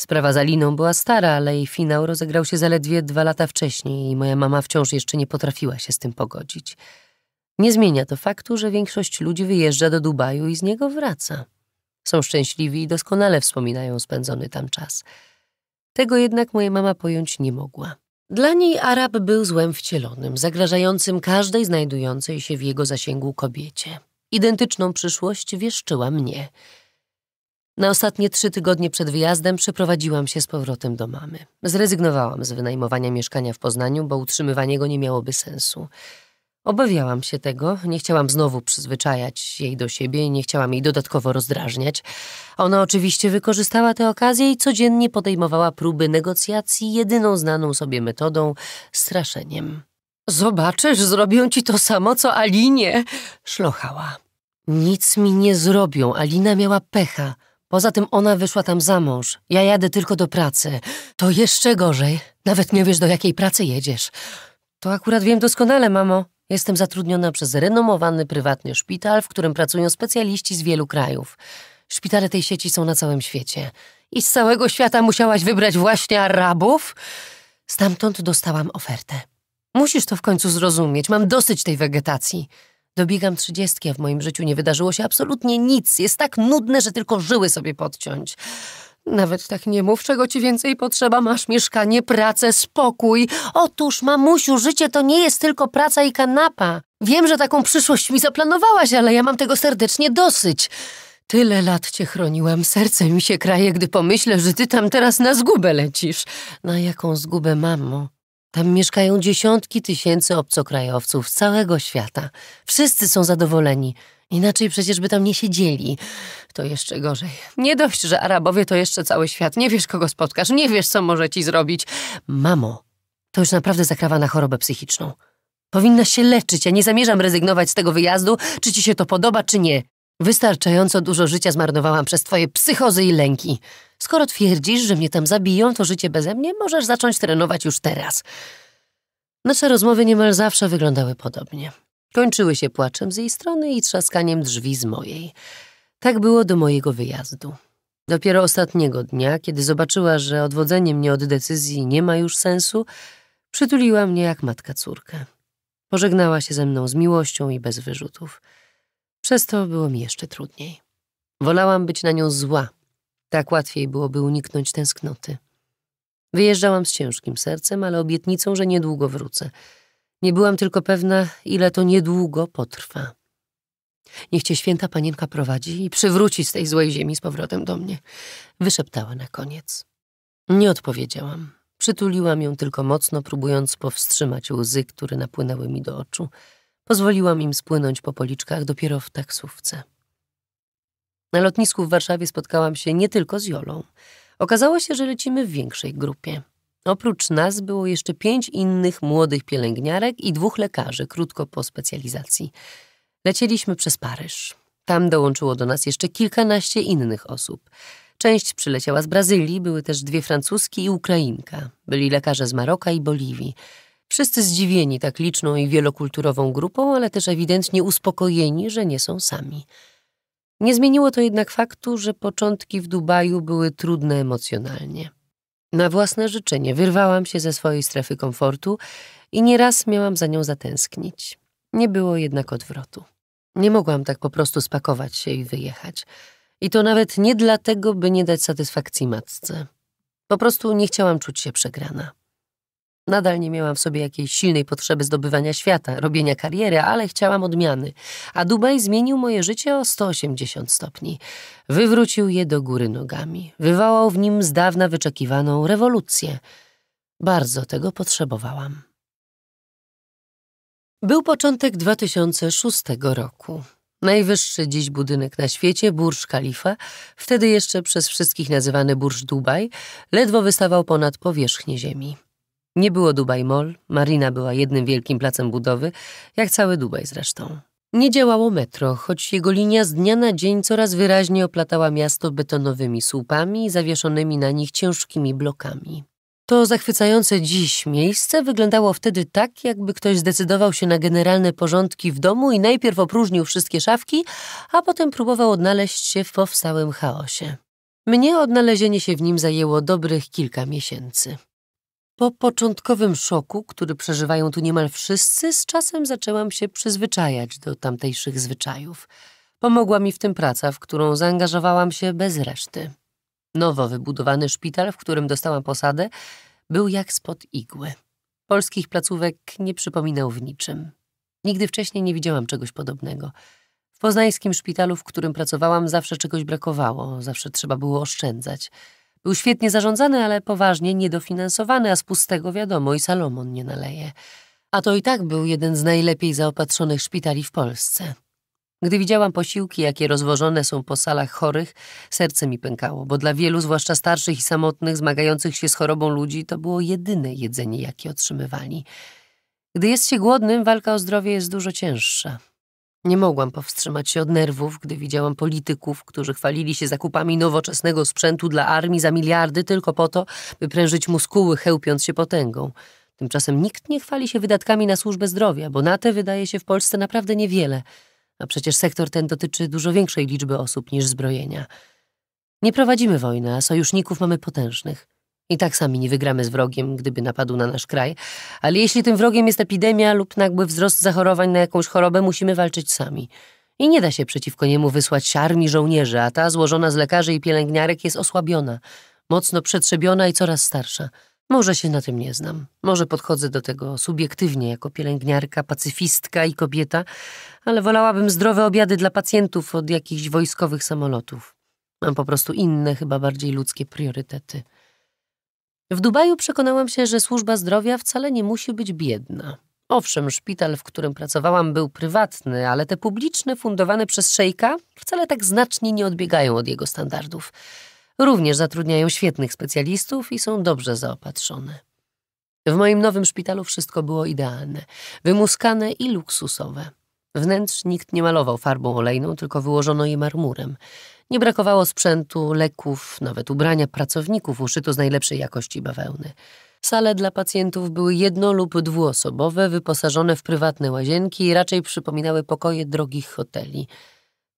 S2: Sprawa z Aliną była stara, ale jej finał rozegrał się zaledwie dwa lata wcześniej i moja mama wciąż jeszcze nie potrafiła się z tym pogodzić. Nie zmienia to faktu, że większość ludzi wyjeżdża do Dubaju i z niego wraca. Są szczęśliwi i doskonale wspominają spędzony tam czas. Tego jednak moja mama pojąć nie mogła. Dla niej Arab był złem wcielonym, zagrażającym każdej znajdującej się w jego zasięgu kobiecie. Identyczną przyszłość wieszczyła mnie – na ostatnie trzy tygodnie przed wyjazdem przeprowadziłam się z powrotem do mamy. Zrezygnowałam z wynajmowania mieszkania w Poznaniu, bo utrzymywanie go nie miałoby sensu. Obawiałam się tego, nie chciałam znowu przyzwyczajać jej do siebie, nie chciałam jej dodatkowo rozdrażniać. Ona oczywiście wykorzystała tę okazję i codziennie podejmowała próby negocjacji jedyną znaną sobie metodą straszeniem. Zobaczysz, zrobią ci to samo co Alinie, szlochała. Nic mi nie zrobią, Alina miała pecha. Poza tym ona wyszła tam za mąż. Ja jadę tylko do pracy. To jeszcze gorzej. Nawet nie wiesz, do jakiej pracy jedziesz. To akurat wiem doskonale, mamo. Jestem zatrudniona przez renomowany prywatny szpital, w którym pracują specjaliści z wielu krajów. Szpitale tej sieci są na całym świecie. I z całego świata musiałaś wybrać właśnie Arabów? Stamtąd dostałam ofertę. Musisz to w końcu zrozumieć. Mam dosyć tej wegetacji. Dobiegam trzydziestki, a w moim życiu nie wydarzyło się absolutnie nic. Jest tak nudne, że tylko żyły sobie podciąć. Nawet tak nie mów, czego ci więcej potrzeba. Masz mieszkanie, pracę, spokój. Otóż, mamusiu, życie to nie jest tylko praca i kanapa. Wiem, że taką przyszłość mi zaplanowałaś, ale ja mam tego serdecznie dosyć. Tyle lat cię chroniłam, serce mi się kraje, gdy pomyślę, że ty tam teraz na zgubę lecisz. Na jaką zgubę, mamo? Tam mieszkają dziesiątki tysięcy obcokrajowców z całego świata. Wszyscy są zadowoleni. Inaczej przecież by tam nie siedzieli. To jeszcze gorzej. Nie dość, że Arabowie to jeszcze cały świat. Nie wiesz, kogo spotkasz, nie wiesz, co może ci zrobić. Mamo, to już naprawdę zakrawa na chorobę psychiczną. Powinna się leczyć. Ja nie zamierzam rezygnować z tego wyjazdu, czy ci się to podoba, czy nie. Wystarczająco dużo życia zmarnowałam przez twoje psychozy i lęki. Skoro twierdzisz, że mnie tam zabiją, to życie beze mnie możesz zacząć trenować już teraz. Nasze rozmowy niemal zawsze wyglądały podobnie. Kończyły się płaczem z jej strony i trzaskaniem drzwi z mojej. Tak było do mojego wyjazdu. Dopiero ostatniego dnia, kiedy zobaczyła, że odwodzenie mnie od decyzji nie ma już sensu, przytuliła mnie jak matka córkę. Pożegnała się ze mną z miłością i bez wyrzutów. Przez to było mi jeszcze trudniej. Wolałam być na nią zła. Tak łatwiej byłoby uniknąć tęsknoty. Wyjeżdżałam z ciężkim sercem, ale obietnicą, że niedługo wrócę. Nie byłam tylko pewna, ile to niedługo potrwa. Niech cię święta panienka prowadzi i przywróci z tej złej ziemi z powrotem do mnie, wyszeptała na koniec. Nie odpowiedziałam. Przytuliłam ją tylko mocno, próbując powstrzymać łzy, które napłynęły mi do oczu. Pozwoliłam im spłynąć po policzkach dopiero w taksówce. Na lotnisku w Warszawie spotkałam się nie tylko z Jolą. Okazało się, że lecimy w większej grupie. Oprócz nas było jeszcze pięć innych młodych pielęgniarek i dwóch lekarzy krótko po specjalizacji. Lecieliśmy przez Paryż. Tam dołączyło do nas jeszcze kilkanaście innych osób. Część przyleciała z Brazylii, były też dwie francuski i Ukrainka. Byli lekarze z Maroka i Boliwii. Wszyscy zdziwieni tak liczną i wielokulturową grupą, ale też ewidentnie uspokojeni, że nie są sami. Nie zmieniło to jednak faktu, że początki w Dubaju były trudne emocjonalnie. Na własne życzenie wyrwałam się ze swojej strefy komfortu i nieraz miałam za nią zatęsknić. Nie było jednak odwrotu. Nie mogłam tak po prostu spakować się i wyjechać. I to nawet nie dlatego, by nie dać satysfakcji matce. Po prostu nie chciałam czuć się przegrana. Nadal nie miałam w sobie jakiejś silnej potrzeby zdobywania świata, robienia kariery, ale chciałam odmiany. A Dubaj zmienił moje życie o 180 stopni. Wywrócił je do góry nogami. Wywołał w nim z dawna wyczekiwaną rewolucję. Bardzo tego potrzebowałam. Był początek 2006 roku. Najwyższy dziś budynek na świecie, Burj Khalifa, wtedy jeszcze przez wszystkich nazywany Burj Dubaj, ledwo wystawał ponad powierzchnię ziemi. Nie było Dubaj Mall, marina była jednym wielkim placem budowy, jak cały Dubaj zresztą. Nie działało metro, choć jego linia z dnia na dzień coraz wyraźniej oplatała miasto betonowymi słupami i zawieszonymi na nich ciężkimi blokami. To zachwycające dziś miejsce wyglądało wtedy tak, jakby ktoś zdecydował się na generalne porządki w domu i najpierw opróżnił wszystkie szafki, a potem próbował odnaleźć się w powstałym chaosie. Mnie odnalezienie się w nim zajęło dobrych kilka miesięcy. Po początkowym szoku, który przeżywają tu niemal wszyscy, z czasem zaczęłam się przyzwyczajać do tamtejszych zwyczajów. Pomogła mi w tym praca, w którą zaangażowałam się bez reszty. Nowo wybudowany szpital, w którym dostałam posadę, był jak spod igły. Polskich placówek nie przypominał w niczym. Nigdy wcześniej nie widziałam czegoś podobnego. W poznańskim szpitalu, w którym pracowałam, zawsze czegoś brakowało, zawsze trzeba było oszczędzać – był świetnie zarządzany, ale poważnie niedofinansowany, a z pustego wiadomo i Salomon nie naleje. A to i tak był jeden z najlepiej zaopatrzonych szpitali w Polsce. Gdy widziałam posiłki, jakie rozwożone są po salach chorych, serce mi pękało, bo dla wielu, zwłaszcza starszych i samotnych, zmagających się z chorobą ludzi, to było jedyne jedzenie, jakie otrzymywali. Gdy jest się głodnym, walka o zdrowie jest dużo cięższa. Nie mogłam powstrzymać się od nerwów, gdy widziałam polityków, którzy chwalili się zakupami nowoczesnego sprzętu dla armii za miliardy tylko po to, by prężyć muskuły, chełpiąc się potęgą. Tymczasem nikt nie chwali się wydatkami na służbę zdrowia, bo na te wydaje się w Polsce naprawdę niewiele, a przecież sektor ten dotyczy dużo większej liczby osób niż zbrojenia. Nie prowadzimy wojny, a sojuszników mamy potężnych. I tak sami nie wygramy z wrogiem, gdyby napadł na nasz kraj. Ale jeśli tym wrogiem jest epidemia lub nagły wzrost zachorowań na jakąś chorobę, musimy walczyć sami. I nie da się przeciwko niemu wysłać armii żołnierzy, a ta złożona z lekarzy i pielęgniarek jest osłabiona, mocno przetrzebiona i coraz starsza. Może się na tym nie znam. Może podchodzę do tego subiektywnie jako pielęgniarka, pacyfistka i kobieta, ale wolałabym zdrowe obiady dla pacjentów od jakichś wojskowych samolotów. Mam po prostu inne, chyba bardziej ludzkie priorytety. W Dubaju przekonałam się, że służba zdrowia wcale nie musi być biedna. Owszem, szpital, w którym pracowałam, był prywatny, ale te publiczne, fundowane przez szejka, wcale tak znacznie nie odbiegają od jego standardów. Również zatrudniają świetnych specjalistów i są dobrze zaopatrzone. W moim nowym szpitalu wszystko było idealne, wymuskane i luksusowe. Wnętrz nikt nie malował farbą olejną, tylko wyłożono je marmurem. Nie brakowało sprzętu, leków, nawet ubrania pracowników uszyto z najlepszej jakości bawełny. Sale dla pacjentów były jedno- lub dwuosobowe, wyposażone w prywatne łazienki i raczej przypominały pokoje drogich hoteli.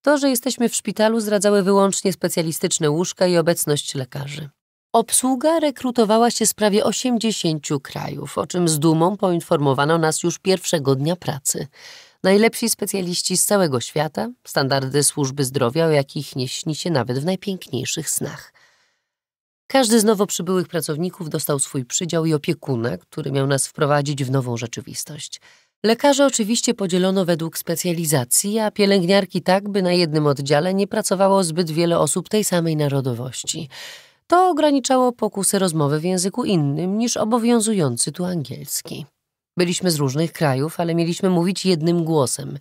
S2: To, że jesteśmy w szpitalu, zdradzały wyłącznie specjalistyczne łóżka i obecność lekarzy. Obsługa rekrutowała się z prawie 80 krajów, o czym z dumą poinformowano nas już pierwszego dnia pracy – Najlepsi specjaliści z całego świata, standardy służby zdrowia, o jakich nie śni się nawet w najpiękniejszych snach. Każdy z nowo przybyłych pracowników dostał swój przydział i opiekuna, który miał nas wprowadzić w nową rzeczywistość. Lekarze oczywiście podzielono według specjalizacji, a pielęgniarki tak, by na jednym oddziale nie pracowało zbyt wiele osób tej samej narodowości. To ograniczało pokusy rozmowy w języku innym niż obowiązujący tu angielski. Byliśmy z różnych krajów, ale mieliśmy mówić jednym głosem.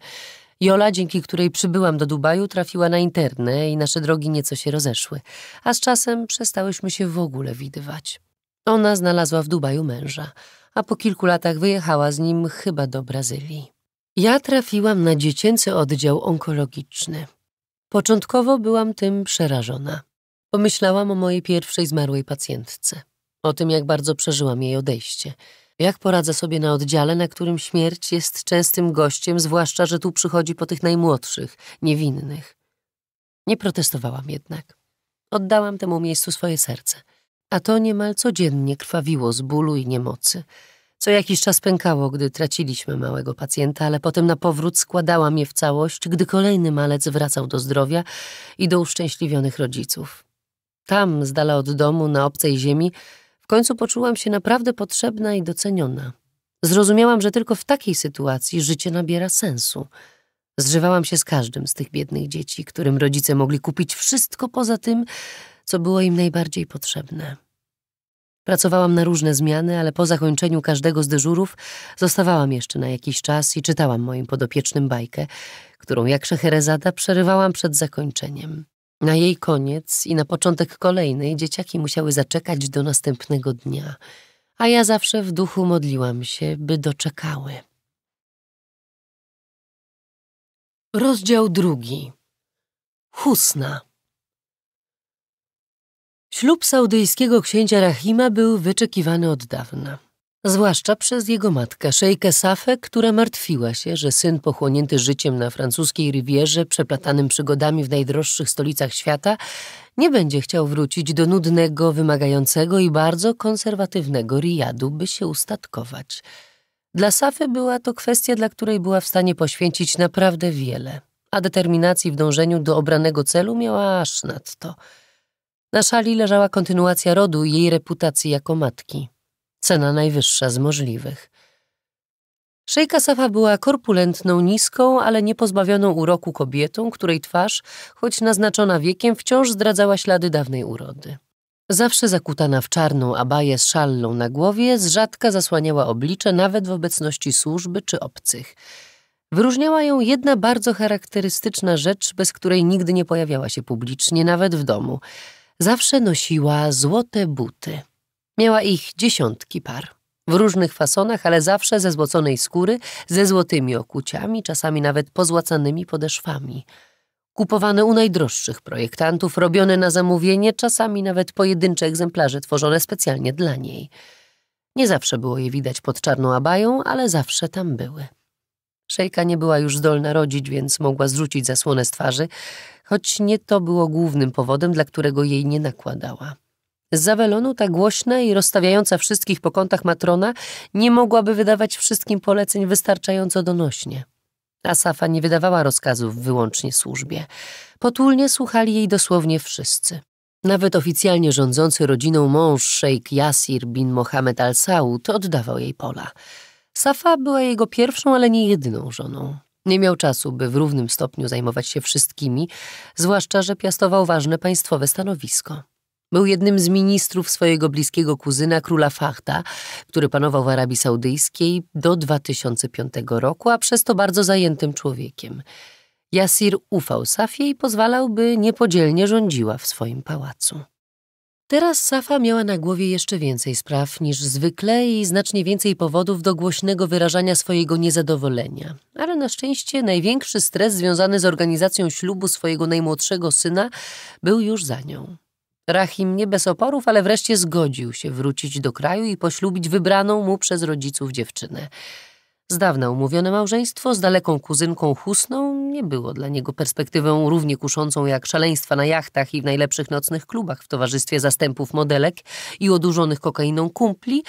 S2: Jola, dzięki której przybyłam do Dubaju, trafiła na internę i nasze drogi nieco się rozeszły, a z czasem przestałyśmy się w ogóle widywać. Ona znalazła w Dubaju męża, a po kilku latach wyjechała z nim chyba do Brazylii. Ja trafiłam na dziecięcy oddział onkologiczny. Początkowo byłam tym przerażona. Pomyślałam o mojej pierwszej zmarłej pacjentce, o tym, jak bardzo przeżyłam jej odejście – jak poradzę sobie na oddziale, na którym śmierć jest częstym gościem, zwłaszcza, że tu przychodzi po tych najmłodszych, niewinnych? Nie protestowałam jednak. Oddałam temu miejscu swoje serce. A to niemal codziennie krwawiło z bólu i niemocy. Co jakiś czas pękało, gdy traciliśmy małego pacjenta, ale potem na powrót składałam je w całość, gdy kolejny malec wracał do zdrowia i do uszczęśliwionych rodziców. Tam, z dala od domu, na obcej ziemi, końcu poczułam się naprawdę potrzebna i doceniona. Zrozumiałam, że tylko w takiej sytuacji życie nabiera sensu. Zżywałam się z każdym z tych biednych dzieci, którym rodzice mogli kupić wszystko poza tym, co było im najbardziej potrzebne. Pracowałam na różne zmiany, ale po zakończeniu każdego z dyżurów zostawałam jeszcze na jakiś czas i czytałam moim podopiecznym bajkę, którą jak Szeherezada przerywałam przed zakończeniem. Na jej koniec i na początek kolejnej dzieciaki musiały zaczekać do następnego dnia, a ja zawsze w duchu modliłam się, by doczekały. Rozdział drugi. Husna. Ślub saudyjskiego księcia Rahima był wyczekiwany od dawna zwłaszcza przez jego matkę, szejkę Safę, która martwiła się, że syn pochłonięty życiem na francuskiej rywierze, przeplatanym przygodami w najdroższych stolicach świata, nie będzie chciał wrócić do nudnego, wymagającego i bardzo konserwatywnego Riyadu, by się ustatkować. Dla Safy była to kwestia, dla której była w stanie poświęcić naprawdę wiele, a determinacji w dążeniu do obranego celu miała aż nadto. Na szali leżała kontynuacja rodu i jej reputacji jako matki. Cena najwyższa z możliwych. Szejka Safa była korpulentną, niską, ale niepozbawioną uroku kobietą, której twarz, choć naznaczona wiekiem, wciąż zdradzała ślady dawnej urody. Zawsze zakutana w czarną abaję z szallą na głowie, z rzadka zasłaniała oblicze nawet w obecności służby czy obcych. Wyróżniała ją jedna bardzo charakterystyczna rzecz, bez której nigdy nie pojawiała się publicznie, nawet w domu. Zawsze nosiła złote buty. Miała ich dziesiątki par. W różnych fasonach, ale zawsze ze złoconej skóry, ze złotymi okuciami, czasami nawet pozłacanymi podeszwami. Kupowane u najdroższych projektantów, robione na zamówienie, czasami nawet pojedyncze egzemplarze tworzone specjalnie dla niej. Nie zawsze było je widać pod czarną abają, ale zawsze tam były. Szejka nie była już zdolna rodzić, więc mogła zrzucić zasłonę z twarzy, choć nie to było głównym powodem, dla którego jej nie nakładała. Z Zawelonu ta głośna i rozstawiająca wszystkich po kątach matrona nie mogłaby wydawać wszystkim poleceń wystarczająco donośnie. Asafa nie wydawała rozkazów wyłącznie służbie. Potulnie słuchali jej dosłownie wszyscy. Nawet oficjalnie rządzący rodziną mąż szejk Yasir bin Mohamed al Saud oddawał jej pola. Safa była jego pierwszą, ale nie jedyną żoną. Nie miał czasu, by w równym stopniu zajmować się wszystkimi, zwłaszcza, że piastował ważne państwowe stanowisko. Był jednym z ministrów swojego bliskiego kuzyna, króla Fahda, który panował w Arabii Saudyjskiej do 2005 roku, a przez to bardzo zajętym człowiekiem. Jasir ufał Safie i pozwalał, by niepodzielnie rządziła w swoim pałacu. Teraz Safa miała na głowie jeszcze więcej spraw niż zwykle i znacznie więcej powodów do głośnego wyrażania swojego niezadowolenia. Ale na szczęście największy stres związany z organizacją ślubu swojego najmłodszego syna był już za nią. Rahim nie bez oporów, ale wreszcie zgodził się wrócić do kraju i poślubić wybraną mu przez rodziców dziewczynę. Z dawna umówione małżeństwo z daleką kuzynką Husną nie było dla niego perspektywą równie kuszącą jak szaleństwa na jachtach i w najlepszych nocnych klubach w towarzystwie zastępów modelek i odurzonych kokainą kumpli,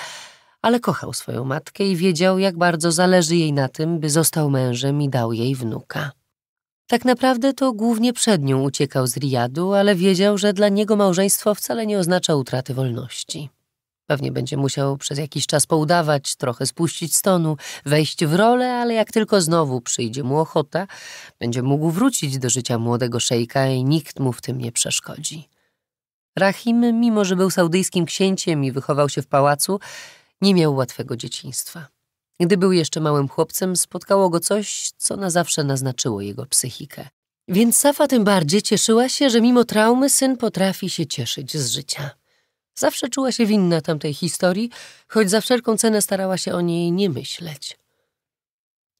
S2: ale kochał swoją matkę i wiedział, jak bardzo zależy jej na tym, by został mężem i dał jej wnuka. Tak naprawdę to głównie przed nią uciekał z Riyadu, ale wiedział, że dla niego małżeństwo wcale nie oznacza utraty wolności. Pewnie będzie musiał przez jakiś czas poudawać, trochę spuścić stonu, wejść w rolę, ale jak tylko znowu przyjdzie mu ochota, będzie mógł wrócić do życia młodego szejka i nikt mu w tym nie przeszkodzi. Rahim, mimo że był saudyjskim księciem i wychował się w pałacu, nie miał łatwego dzieciństwa. Gdy był jeszcze małym chłopcem, spotkało go coś, co na zawsze naznaczyło jego psychikę. Więc Safa tym bardziej cieszyła się, że mimo traumy syn potrafi się cieszyć z życia. Zawsze czuła się winna tamtej historii, choć za wszelką cenę starała się o niej nie myśleć.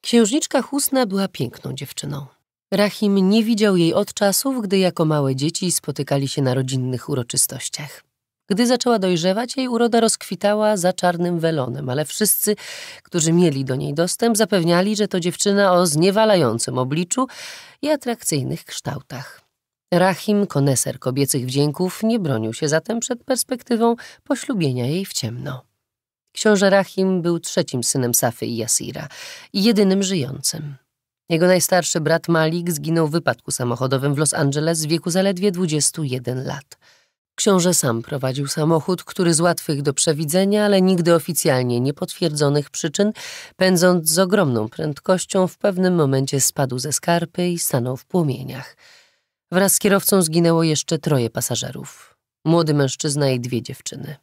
S2: Księżniczka Husna była piękną dziewczyną. Rahim nie widział jej od czasów, gdy jako małe dzieci spotykali się na rodzinnych uroczystościach. Gdy zaczęła dojrzewać, jej uroda rozkwitała za czarnym welonem, ale wszyscy, którzy mieli do niej dostęp, zapewniali, że to dziewczyna o zniewalającym obliczu i atrakcyjnych kształtach. Rahim, koneser kobiecych wdzięków, nie bronił się zatem przed perspektywą poślubienia jej w ciemno. Książę Rahim był trzecim synem Safy i Jasira i jedynym żyjącym. Jego najstarszy brat Malik zginął w wypadku samochodowym w Los Angeles w wieku zaledwie 21 lat. Książę sam prowadził samochód, który z łatwych do przewidzenia, ale nigdy oficjalnie niepotwierdzonych przyczyn, pędząc z ogromną prędkością, w pewnym momencie spadł ze skarpy i stanął w płomieniach. Wraz z kierowcą zginęło jeszcze troje pasażerów. Młody mężczyzna i dwie dziewczyny.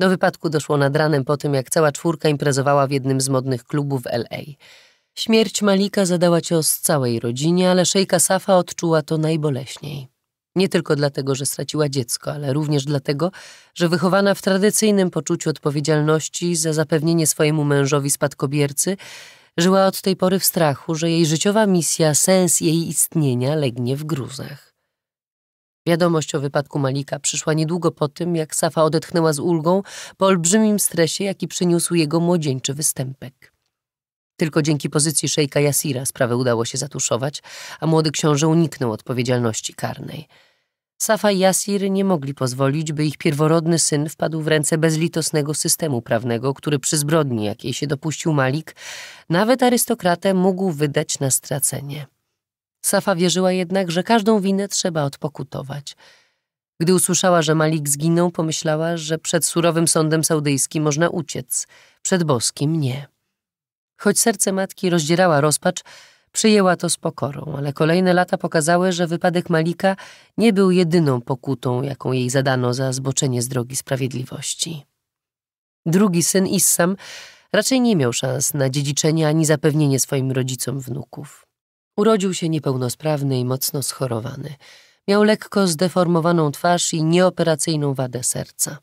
S2: Do wypadku doszło nad ranem po tym, jak cała czwórka imprezowała w jednym z modnych klubów L.A. Śmierć Malika zadała cios całej rodzinie, ale szejka Safa odczuła to najboleśniej. Nie tylko dlatego, że straciła dziecko, ale również dlatego, że wychowana w tradycyjnym poczuciu odpowiedzialności za zapewnienie swojemu mężowi spadkobiercy, żyła od tej pory w strachu, że jej życiowa misja, sens jej istnienia legnie w gruzach. Wiadomość o wypadku Malika przyszła niedługo po tym, jak Safa odetchnęła z ulgą po olbrzymim stresie, jaki przyniósł jego młodzieńczy występek. Tylko dzięki pozycji szejka Jasira sprawę udało się zatuszować, a młody książę uniknął odpowiedzialności karnej. Safa i Jasir nie mogli pozwolić, by ich pierworodny syn wpadł w ręce bezlitosnego systemu prawnego, który przy zbrodni, jakiej się dopuścił Malik, nawet arystokratę mógł wydać na stracenie. Safa wierzyła jednak, że każdą winę trzeba odpokutować. Gdy usłyszała, że Malik zginął, pomyślała, że przed surowym sądem saudyjskim można uciec, przed boskim nie. Choć serce matki rozdzierała rozpacz, przyjęła to z pokorą, ale kolejne lata pokazały, że wypadek Malika nie był jedyną pokutą, jaką jej zadano za zboczenie z drogi sprawiedliwości. Drugi syn Issam raczej nie miał szans na dziedziczenie ani zapewnienie swoim rodzicom wnuków. Urodził się niepełnosprawny i mocno schorowany. Miał lekko zdeformowaną twarz i nieoperacyjną wadę serca.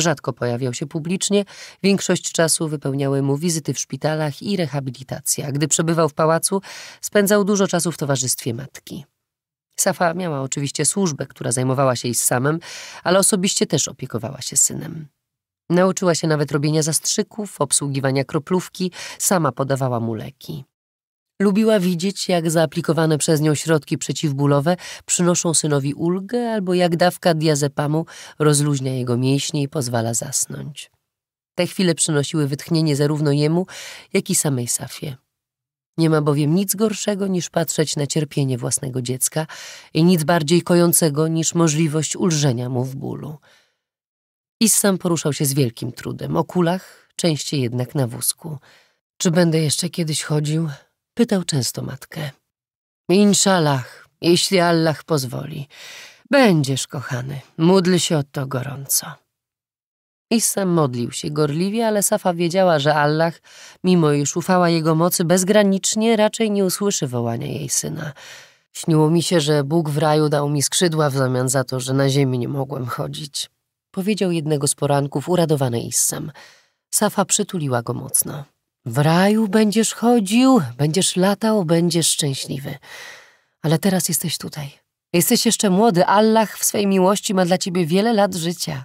S2: Rzadko pojawiał się publicznie, większość czasu wypełniały mu wizyty w szpitalach i rehabilitacja. Gdy przebywał w pałacu, spędzał dużo czasu w towarzystwie matki. Safa miała oczywiście służbę, która zajmowała się jej samym, ale osobiście też opiekowała się synem. Nauczyła się nawet robienia zastrzyków, obsługiwania kroplówki, sama podawała mu leki. Lubiła widzieć, jak zaaplikowane przez nią środki przeciwbólowe przynoszą synowi ulgę albo jak dawka diazepamu rozluźnia jego mięśnie i pozwala zasnąć. Te chwile przynosiły wytchnienie zarówno jemu, jak i samej Safie. Nie ma bowiem nic gorszego niż patrzeć na cierpienie własnego dziecka i nic bardziej kojącego niż możliwość ulżenia mu w bólu. Issam poruszał się z wielkim trudem, o kulach, częściej jednak na wózku. Czy będę jeszcze kiedyś chodził? Pytał często matkę. Inszalach, jeśli Allah pozwoli. Będziesz kochany, módl się o to gorąco. Issa modlił się gorliwie, ale Safa wiedziała, że Allah, mimo iż ufała jego mocy bezgranicznie, raczej nie usłyszy wołania jej syna. Śniło mi się, że Bóg w raju dał mi skrzydła w zamian za to, że na ziemi nie mogłem chodzić. Powiedział jednego z poranków uradowany Issem. Safa przytuliła go mocno. W raju będziesz chodził, będziesz latał, będziesz szczęśliwy. Ale teraz jesteś tutaj. Jesteś jeszcze młody, Allah w swej miłości ma dla ciebie wiele lat życia.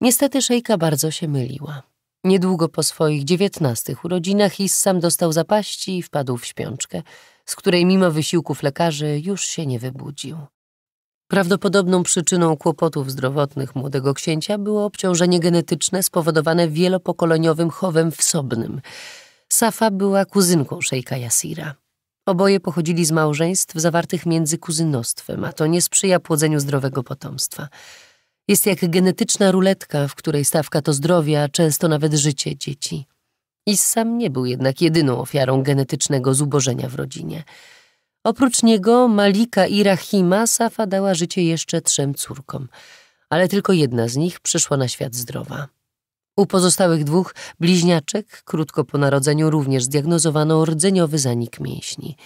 S2: Niestety szejka bardzo się myliła. Niedługo po swoich dziewiętnastych urodzinach Issam dostał zapaści i wpadł w śpiączkę, z której mimo wysiłków lekarzy już się nie wybudził. Prawdopodobną przyczyną kłopotów zdrowotnych młodego księcia było obciążenie genetyczne spowodowane wielopokoleniowym chowem wsobnym. Safa była kuzynką szejka Jasira. Oboje pochodzili z małżeństw zawartych między kuzynostwem, a to nie sprzyja płodzeniu zdrowego potomstwa. Jest jak genetyczna ruletka, w której stawka to zdrowie, a często nawet życie dzieci. Issam nie był jednak jedyną ofiarą genetycznego zubożenia w rodzinie. Oprócz niego, Malika i Rahima, Safa dała życie jeszcze trzem córkom, ale tylko jedna z nich przyszła na świat zdrowa. U pozostałych dwóch bliźniaczek, krótko po narodzeniu, również zdiagnozowano rdzeniowy zanik mięśni.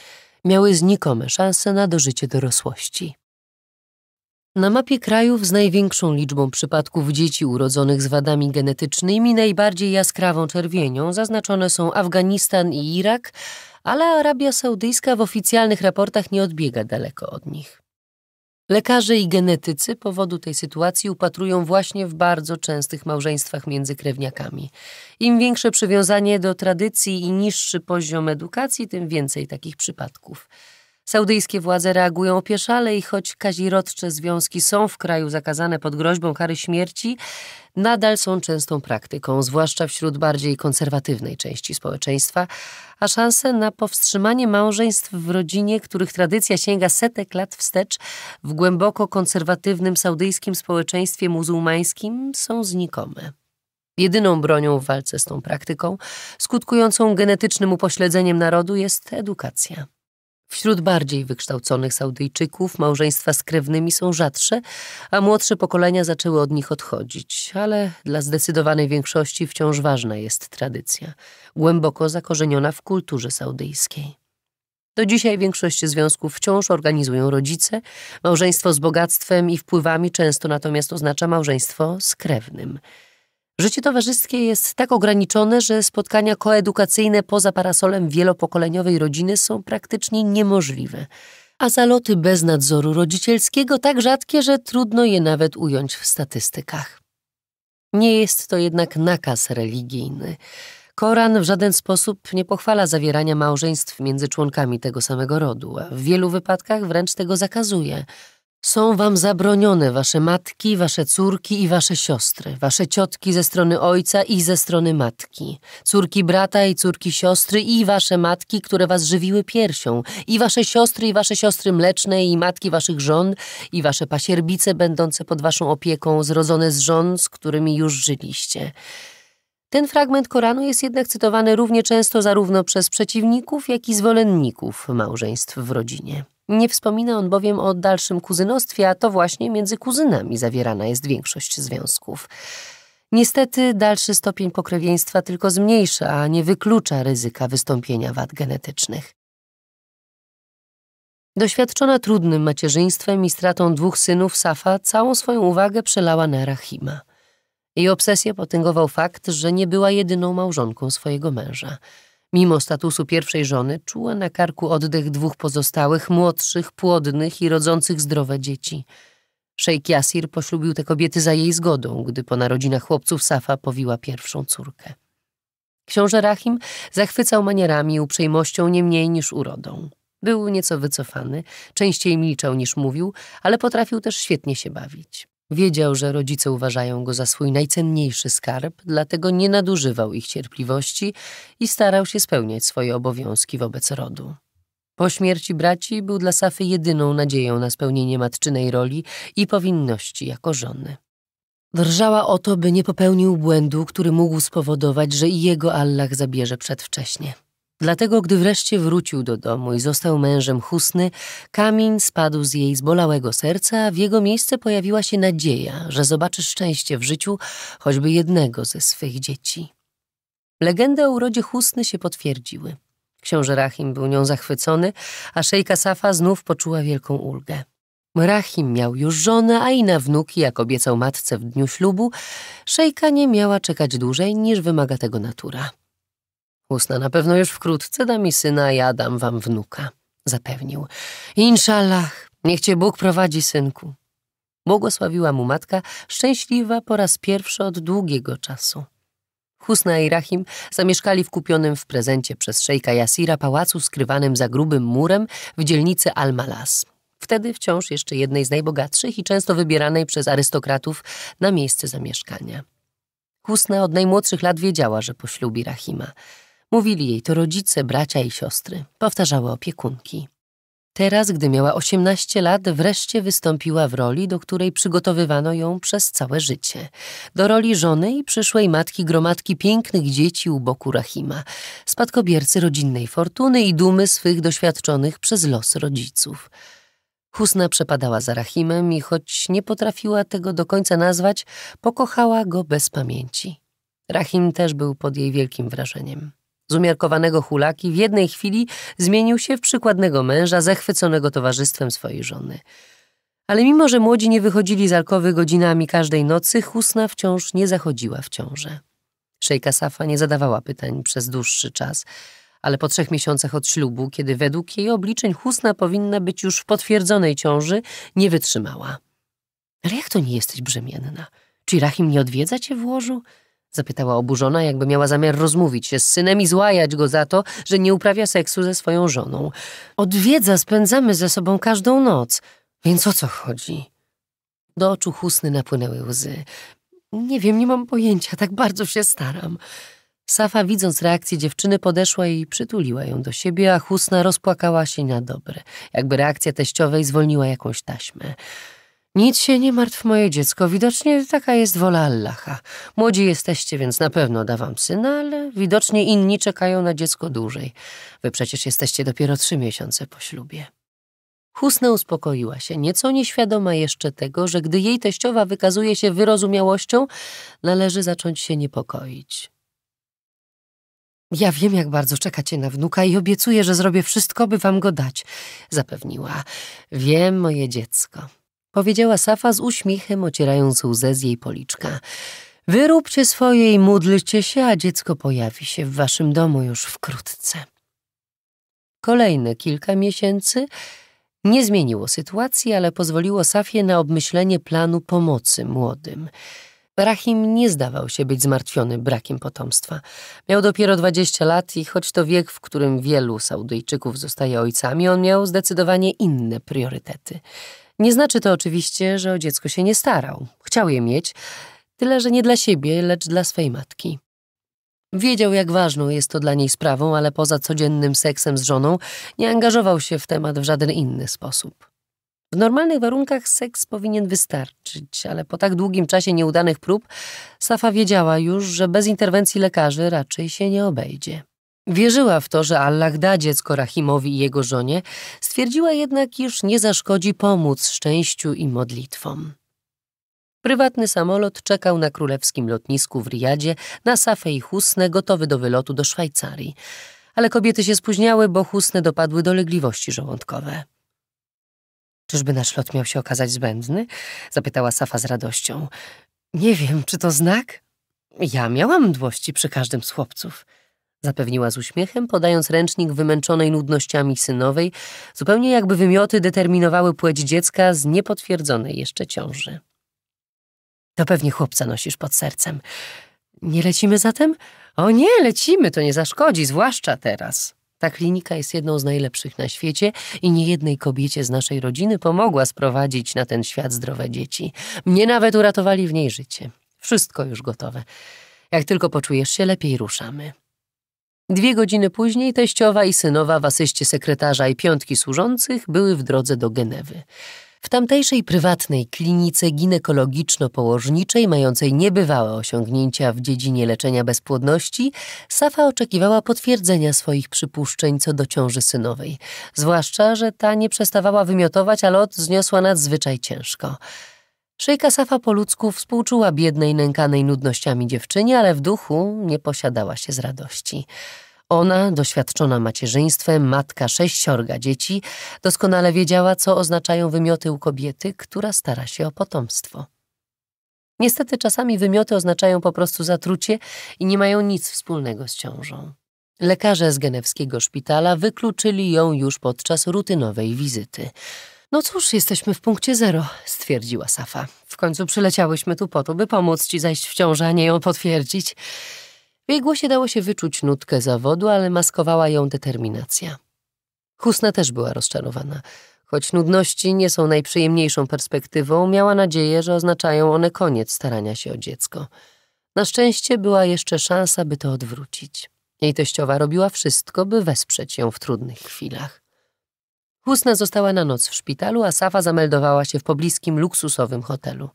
S2: Miały znikome szanse na dożycie dorosłości. Na mapie krajów z największą liczbą przypadków dzieci urodzonych z wadami genetycznymi najbardziej jaskrawą czerwienią zaznaczone są Afganistan i Irak, ale Arabia Saudyjska w oficjalnych raportach nie odbiega daleko od nich. Lekarze i genetycy powodu tej sytuacji upatrują właśnie w bardzo częstych małżeństwach między krewniakami. Im większe przywiązanie do tradycji i niższy poziom edukacji, tym więcej takich przypadków. Saudyjskie władze reagują opieszale i choć kazirodcze związki są w kraju zakazane pod groźbą kary śmierci, nadal są częstą praktyką, zwłaszcza wśród bardziej konserwatywnej części społeczeństwa, a szanse na powstrzymanie małżeństw w rodzinie, których tradycja sięga setek lat wstecz, w głęboko konserwatywnym saudyjskim społeczeństwie muzułmańskim są znikome. Jedyną bronią w walce z tą praktyką, skutkującą genetycznym upośledzeniem narodu, jest edukacja. Wśród bardziej wykształconych Saudyjczyków małżeństwa z krewnymi są rzadsze, a młodsze pokolenia zaczęły od nich odchodzić, ale dla zdecydowanej większości wciąż ważna jest tradycja, głęboko zakorzeniona w kulturze saudyjskiej. Do dzisiaj większość związków wciąż organizują rodzice, małżeństwo z bogactwem i wpływami często natomiast oznacza małżeństwo z krewnym – Życie towarzyskie jest tak ograniczone, że spotkania koedukacyjne poza parasolem wielopokoleniowej rodziny są praktycznie niemożliwe, a zaloty bez nadzoru rodzicielskiego tak rzadkie, że trudno je nawet ująć w statystykach. Nie jest to jednak nakaz religijny. Koran w żaden sposób nie pochwala zawierania małżeństw między członkami tego samego rodu, a w wielu wypadkach wręcz tego zakazuje – są wam zabronione wasze matki, wasze córki i wasze siostry, wasze ciotki ze strony ojca i ze strony matki, córki brata i córki siostry i wasze matki, które was żywiły piersią, i wasze siostry i wasze siostry mleczne i matki waszych żon i wasze pasierbice będące pod waszą opieką, zrodzone z żon, z którymi już żyliście. Ten fragment Koranu jest jednak cytowany równie często zarówno przez przeciwników, jak i zwolenników małżeństw w rodzinie. Nie wspomina on bowiem o dalszym kuzynostwie, a to właśnie między kuzynami zawierana jest większość związków. Niestety dalszy stopień pokrewieństwa tylko zmniejsza, a nie wyklucza ryzyka wystąpienia wad genetycznych. Doświadczona trudnym macierzyństwem i stratą dwóch synów, Safa całą swoją uwagę przelała na Rahima. Jej obsesję potęgował fakt, że nie była jedyną małżonką swojego męża – Mimo statusu pierwszej żony czuła na karku oddech dwóch pozostałych, młodszych, płodnych i rodzących zdrowe dzieci. Szejk Jasir poślubił te kobiety za jej zgodą, gdy po narodzinach chłopców Safa powiła pierwszą córkę. Książę Rahim zachwycał manierami i uprzejmością nie mniej niż urodą. Był nieco wycofany, częściej milczał niż mówił, ale potrafił też świetnie się bawić. Wiedział, że rodzice uważają go za swój najcenniejszy skarb, dlatego nie nadużywał ich cierpliwości i starał się spełniać swoje obowiązki wobec rodu. Po śmierci braci był dla Safy jedyną nadzieją na spełnienie matczynej roli i powinności jako żony. Drżała o to, by nie popełnił błędu, który mógł spowodować, że i jego Allah zabierze przedwcześnie. Dlatego, gdy wreszcie wrócił do domu i został mężem Husny, kamień spadł z jej zbolałego serca, a w jego miejsce pojawiła się nadzieja, że zobaczy szczęście w życiu choćby jednego ze swych dzieci. Legendy o urodzie Husny się potwierdziły. Książę Rahim był nią zachwycony, a szejka Safa znów poczuła wielką ulgę. Rahim miał już żonę, a i na wnuki, jak obiecał matce w dniu ślubu, szejka nie miała czekać dłużej niż wymaga tego natura. Husna na pewno już wkrótce da mi syna, ja dam wam wnuka, zapewnił. Inshallah, niech cię Bóg prowadzi, synku. Błogosławiła mu matka, szczęśliwa po raz pierwszy od długiego czasu. Husna i Rahim zamieszkali w kupionym w prezencie przez szejka Jasira pałacu skrywanym za grubym murem w dzielnicy Al-Malas. Wtedy wciąż jeszcze jednej z najbogatszych i często wybieranej przez arystokratów na miejsce zamieszkania. Husna od najmłodszych lat wiedziała, że poślubi Rahima. Mówili jej to rodzice, bracia i siostry, powtarzały opiekunki. Teraz, gdy miała 18 lat, wreszcie wystąpiła w roli, do której przygotowywano ją przez całe życie. Do roli żony i przyszłej matki gromadki pięknych dzieci u boku Rahima, spadkobiercy rodzinnej fortuny i dumy swych doświadczonych przez los rodziców. Husna przepadała za Rahimem i choć nie potrafiła tego do końca nazwać, pokochała go bez pamięci. Rahim też był pod jej wielkim wrażeniem. Z umiarkowanego hulaki w jednej chwili zmienił się w przykładnego męża zachwyconego towarzystwem swojej żony. Ale mimo, że młodzi nie wychodzili z alkowy godzinami każdej nocy, Husna wciąż nie zachodziła w ciążę. Szejka Safa nie zadawała pytań przez dłuższy czas, ale po trzech miesiącach od ślubu, kiedy według jej obliczeń Husna powinna być już w potwierdzonej ciąży, nie wytrzymała. Ale jak to nie jesteś brzemienna? Czy Rahim nie odwiedza cię w łożu? Zapytała oburzona, jakby miała zamiar rozmówić się z synem i złajać go za to, że nie uprawia seksu ze swoją żoną. Odwiedza spędzamy ze sobą każdą noc, więc o co chodzi? Do oczu Husny napłynęły łzy. Nie wiem, nie mam pojęcia, tak bardzo się staram. Safa, widząc reakcję dziewczyny, podeszła i przytuliła ją do siebie, a Husna rozpłakała się na dobre, jakby reakcja teściowej zwolniła jakąś taśmę. Nic się nie martw, moje dziecko, widocznie taka jest wola Allaha. Młodzi jesteście, więc na pewno da wam syna, ale widocznie inni czekają na dziecko dłużej. Wy przecież jesteście dopiero trzy miesiące po ślubie. Husna uspokoiła się, nieco nieświadoma jeszcze tego, że gdy jej teściowa wykazuje się wyrozumiałością, należy zacząć się niepokoić. Ja wiem, jak bardzo czekacie na wnuka i obiecuję, że zrobię wszystko, by wam go dać, zapewniła. Wiem, moje dziecko powiedziała Safa z uśmiechem, ocierając łzę z jej policzka. Wyróbcie swoje i módlcie się, a dziecko pojawi się w waszym domu już wkrótce. Kolejne kilka miesięcy nie zmieniło sytuacji, ale pozwoliło Safie na obmyślenie planu pomocy młodym. Rahim nie zdawał się być zmartwiony brakiem potomstwa. Miał dopiero 20 lat i choć to wiek, w którym wielu Saudyjczyków zostaje ojcami, on miał zdecydowanie inne priorytety. Nie znaczy to oczywiście, że o dziecko się nie starał. Chciał je mieć, tyle że nie dla siebie, lecz dla swej matki. Wiedział, jak ważną jest to dla niej sprawą, ale poza codziennym seksem z żoną nie angażował się w temat w żaden inny sposób. W normalnych warunkach seks powinien wystarczyć, ale po tak długim czasie nieudanych prób Safa wiedziała już, że bez interwencji lekarzy raczej się nie obejdzie. Wierzyła w to, że Allah da dziecko Rahimowi i jego żonie, stwierdziła jednak, iż nie zaszkodzi pomóc szczęściu i modlitwom. Prywatny samolot czekał na królewskim lotnisku w Riyadzie na Safę i Husnę, gotowy do wylotu do Szwajcarii. Ale kobiety się spóźniały, bo Husne dopadły dolegliwości żołądkowe. Czyżby nasz lot miał się okazać zbędny? Zapytała Safa z radością. Nie wiem, czy to znak? Ja miałam mdłości przy każdym z chłopców zapewniła z uśmiechem, podając ręcznik wymęczonej nudnościami synowej, zupełnie jakby wymioty determinowały płeć dziecka z niepotwierdzonej jeszcze ciąży. To pewnie chłopca nosisz pod sercem. Nie lecimy zatem? O nie, lecimy, to nie zaszkodzi, zwłaszcza teraz. Ta klinika jest jedną z najlepszych na świecie i niejednej kobiecie z naszej rodziny pomogła sprowadzić na ten świat zdrowe dzieci. Mnie nawet uratowali w niej życie. Wszystko już gotowe. Jak tylko poczujesz się lepiej, ruszamy. Dwie godziny później teściowa i synowa w asyście sekretarza i piątki służących były w drodze do Genewy. W tamtejszej prywatnej klinice ginekologiczno-położniczej, mającej niebywałe osiągnięcia w dziedzinie leczenia bezpłodności, Safa oczekiwała potwierdzenia swoich przypuszczeń co do ciąży synowej. Zwłaszcza, że ta nie przestawała wymiotować, a lot zniosła nadzwyczaj ciężko. Szyjka Safa po ludzku współczuła biednej, nękanej nudnościami dziewczynie, ale w duchu nie posiadała się z radości. Ona, doświadczona macierzyństwem, matka sześciorga dzieci, doskonale wiedziała, co oznaczają wymioty u kobiety, która stara się o potomstwo. Niestety czasami wymioty oznaczają po prostu zatrucie i nie mają nic wspólnego z ciążą. Lekarze z genewskiego szpitala wykluczyli ją już podczas rutynowej wizyty. No cóż, jesteśmy w punkcie zero, stwierdziła Safa. W końcu przyleciałyśmy tu po to, by pomóc ci zajść w ciążę, a nie ją potwierdzić. W jej głosie dało się wyczuć nutkę zawodu, ale maskowała ją determinacja. Husna też była rozczarowana. Choć nudności nie są najprzyjemniejszą perspektywą, miała nadzieję, że oznaczają one koniec starania się o dziecko. Na szczęście była jeszcze szansa, by to odwrócić. Jej teściowa robiła wszystko, by wesprzeć ją w trudnych chwilach. Husna została na noc w szpitalu, a Safa zameldowała się w pobliskim luksusowym hotelu.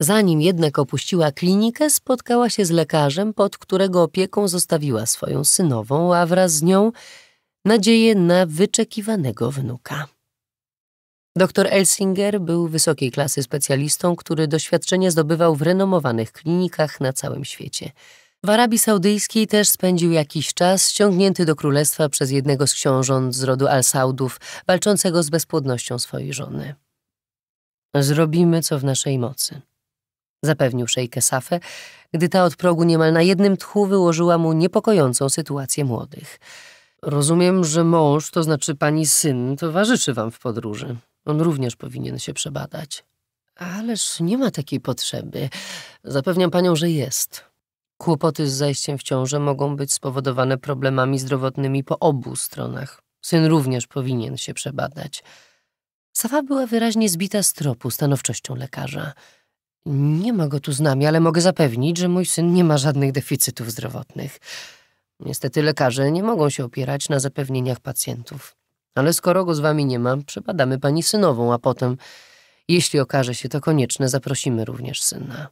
S2: Zanim jednak opuściła klinikę, spotkała się z lekarzem, pod którego opieką zostawiła swoją synową, a wraz z nią nadzieję na wyczekiwanego wnuka. Doktor Elsinger był wysokiej klasy specjalistą, który doświadczenie zdobywał w renomowanych klinikach na całym świecie. W Arabii Saudyjskiej też spędził jakiś czas, ściągnięty do królestwa przez jednego z książąt z rodu Al-Saudów, walczącego z bezpłodnością swojej żony. Zrobimy, co w naszej mocy zapewnił szejkę Safę, gdy ta od progu niemal na jednym tchu wyłożyła mu niepokojącą sytuację młodych. Rozumiem, że mąż, to znaczy pani syn, towarzyszy wam w podróży. On również powinien się przebadać. Ależ nie ma takiej potrzeby. Zapewniam panią, że jest. Kłopoty z zajściem w ciążę mogą być spowodowane problemami zdrowotnymi po obu stronach. Syn również powinien się przebadać. Safa była wyraźnie zbita z tropu stanowczością lekarza. Nie ma go tu z nami, ale mogę zapewnić, że mój syn nie ma żadnych deficytów zdrowotnych. Niestety lekarze nie mogą się opierać na zapewnieniach pacjentów. Ale skoro go z wami nie ma, przebadamy pani synową, a potem, jeśli okaże się to konieczne, zaprosimy również syna.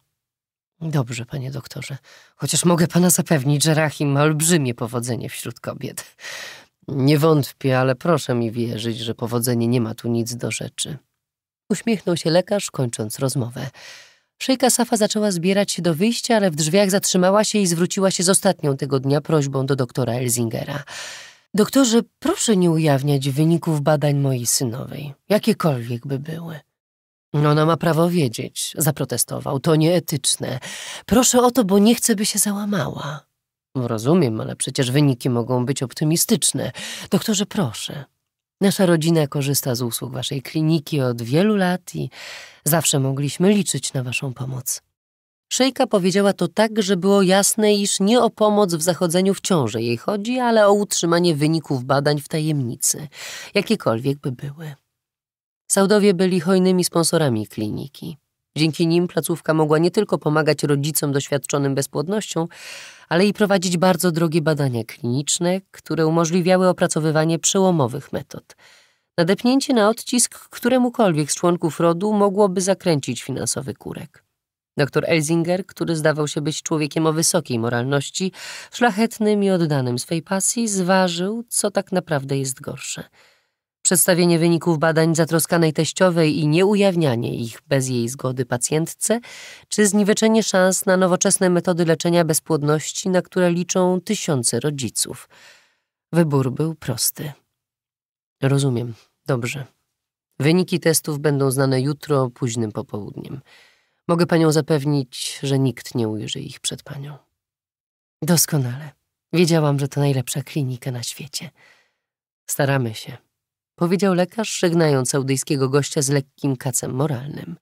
S2: Dobrze, panie doktorze. Chociaż mogę pana zapewnić, że Rachim ma olbrzymie powodzenie wśród kobiet. Nie wątpię, ale proszę mi wierzyć, że powodzenie nie ma tu nic do rzeczy. Uśmiechnął się lekarz, kończąc rozmowę. Szejka Safa zaczęła zbierać się do wyjścia, ale w drzwiach zatrzymała się i zwróciła się z ostatnią tego dnia prośbą do doktora Elzingera. Doktorze, proszę nie ujawniać wyników badań mojej synowej, jakiekolwiek by były. No, ona ma prawo wiedzieć, zaprotestował. To nieetyczne. Proszę o to, bo nie chcę, by się załamała. No, rozumiem, ale przecież wyniki mogą być optymistyczne. Doktorze, proszę. Nasza rodzina korzysta z usług waszej kliniki od wielu lat i zawsze mogliśmy liczyć na waszą pomoc. Szejka powiedziała to tak, że było jasne, iż nie o pomoc w zachodzeniu w ciąży jej chodzi, ale o utrzymanie wyników badań w tajemnicy, jakiekolwiek by były. Saudowie byli hojnymi sponsorami kliniki. Dzięki nim placówka mogła nie tylko pomagać rodzicom doświadczonym bezpłodnością, ale i prowadzić bardzo drogie badania kliniczne, które umożliwiały opracowywanie przełomowych metod. Nadepnięcie na odcisk któremukolwiek z członków rodu mogłoby zakręcić finansowy kurek. Doktor Elzinger, który zdawał się być człowiekiem o wysokiej moralności, szlachetnym i oddanym swej pasji, zważył, co tak naprawdę jest gorsze – Przedstawienie wyników badań zatroskanej teściowej i nieujawnianie ich bez jej zgody pacjentce, czy zniweczenie szans na nowoczesne metody leczenia bezpłodności, na które liczą tysiące rodziców. Wybór był prosty. Rozumiem, dobrze. Wyniki testów będą znane jutro późnym popołudniem. Mogę panią zapewnić, że nikt nie ujrzy ich przed panią. Doskonale. Wiedziałam, że to najlepsza klinika na świecie. Staramy się powiedział lekarz, żegnając saudyjskiego gościa z lekkim kacem moralnym.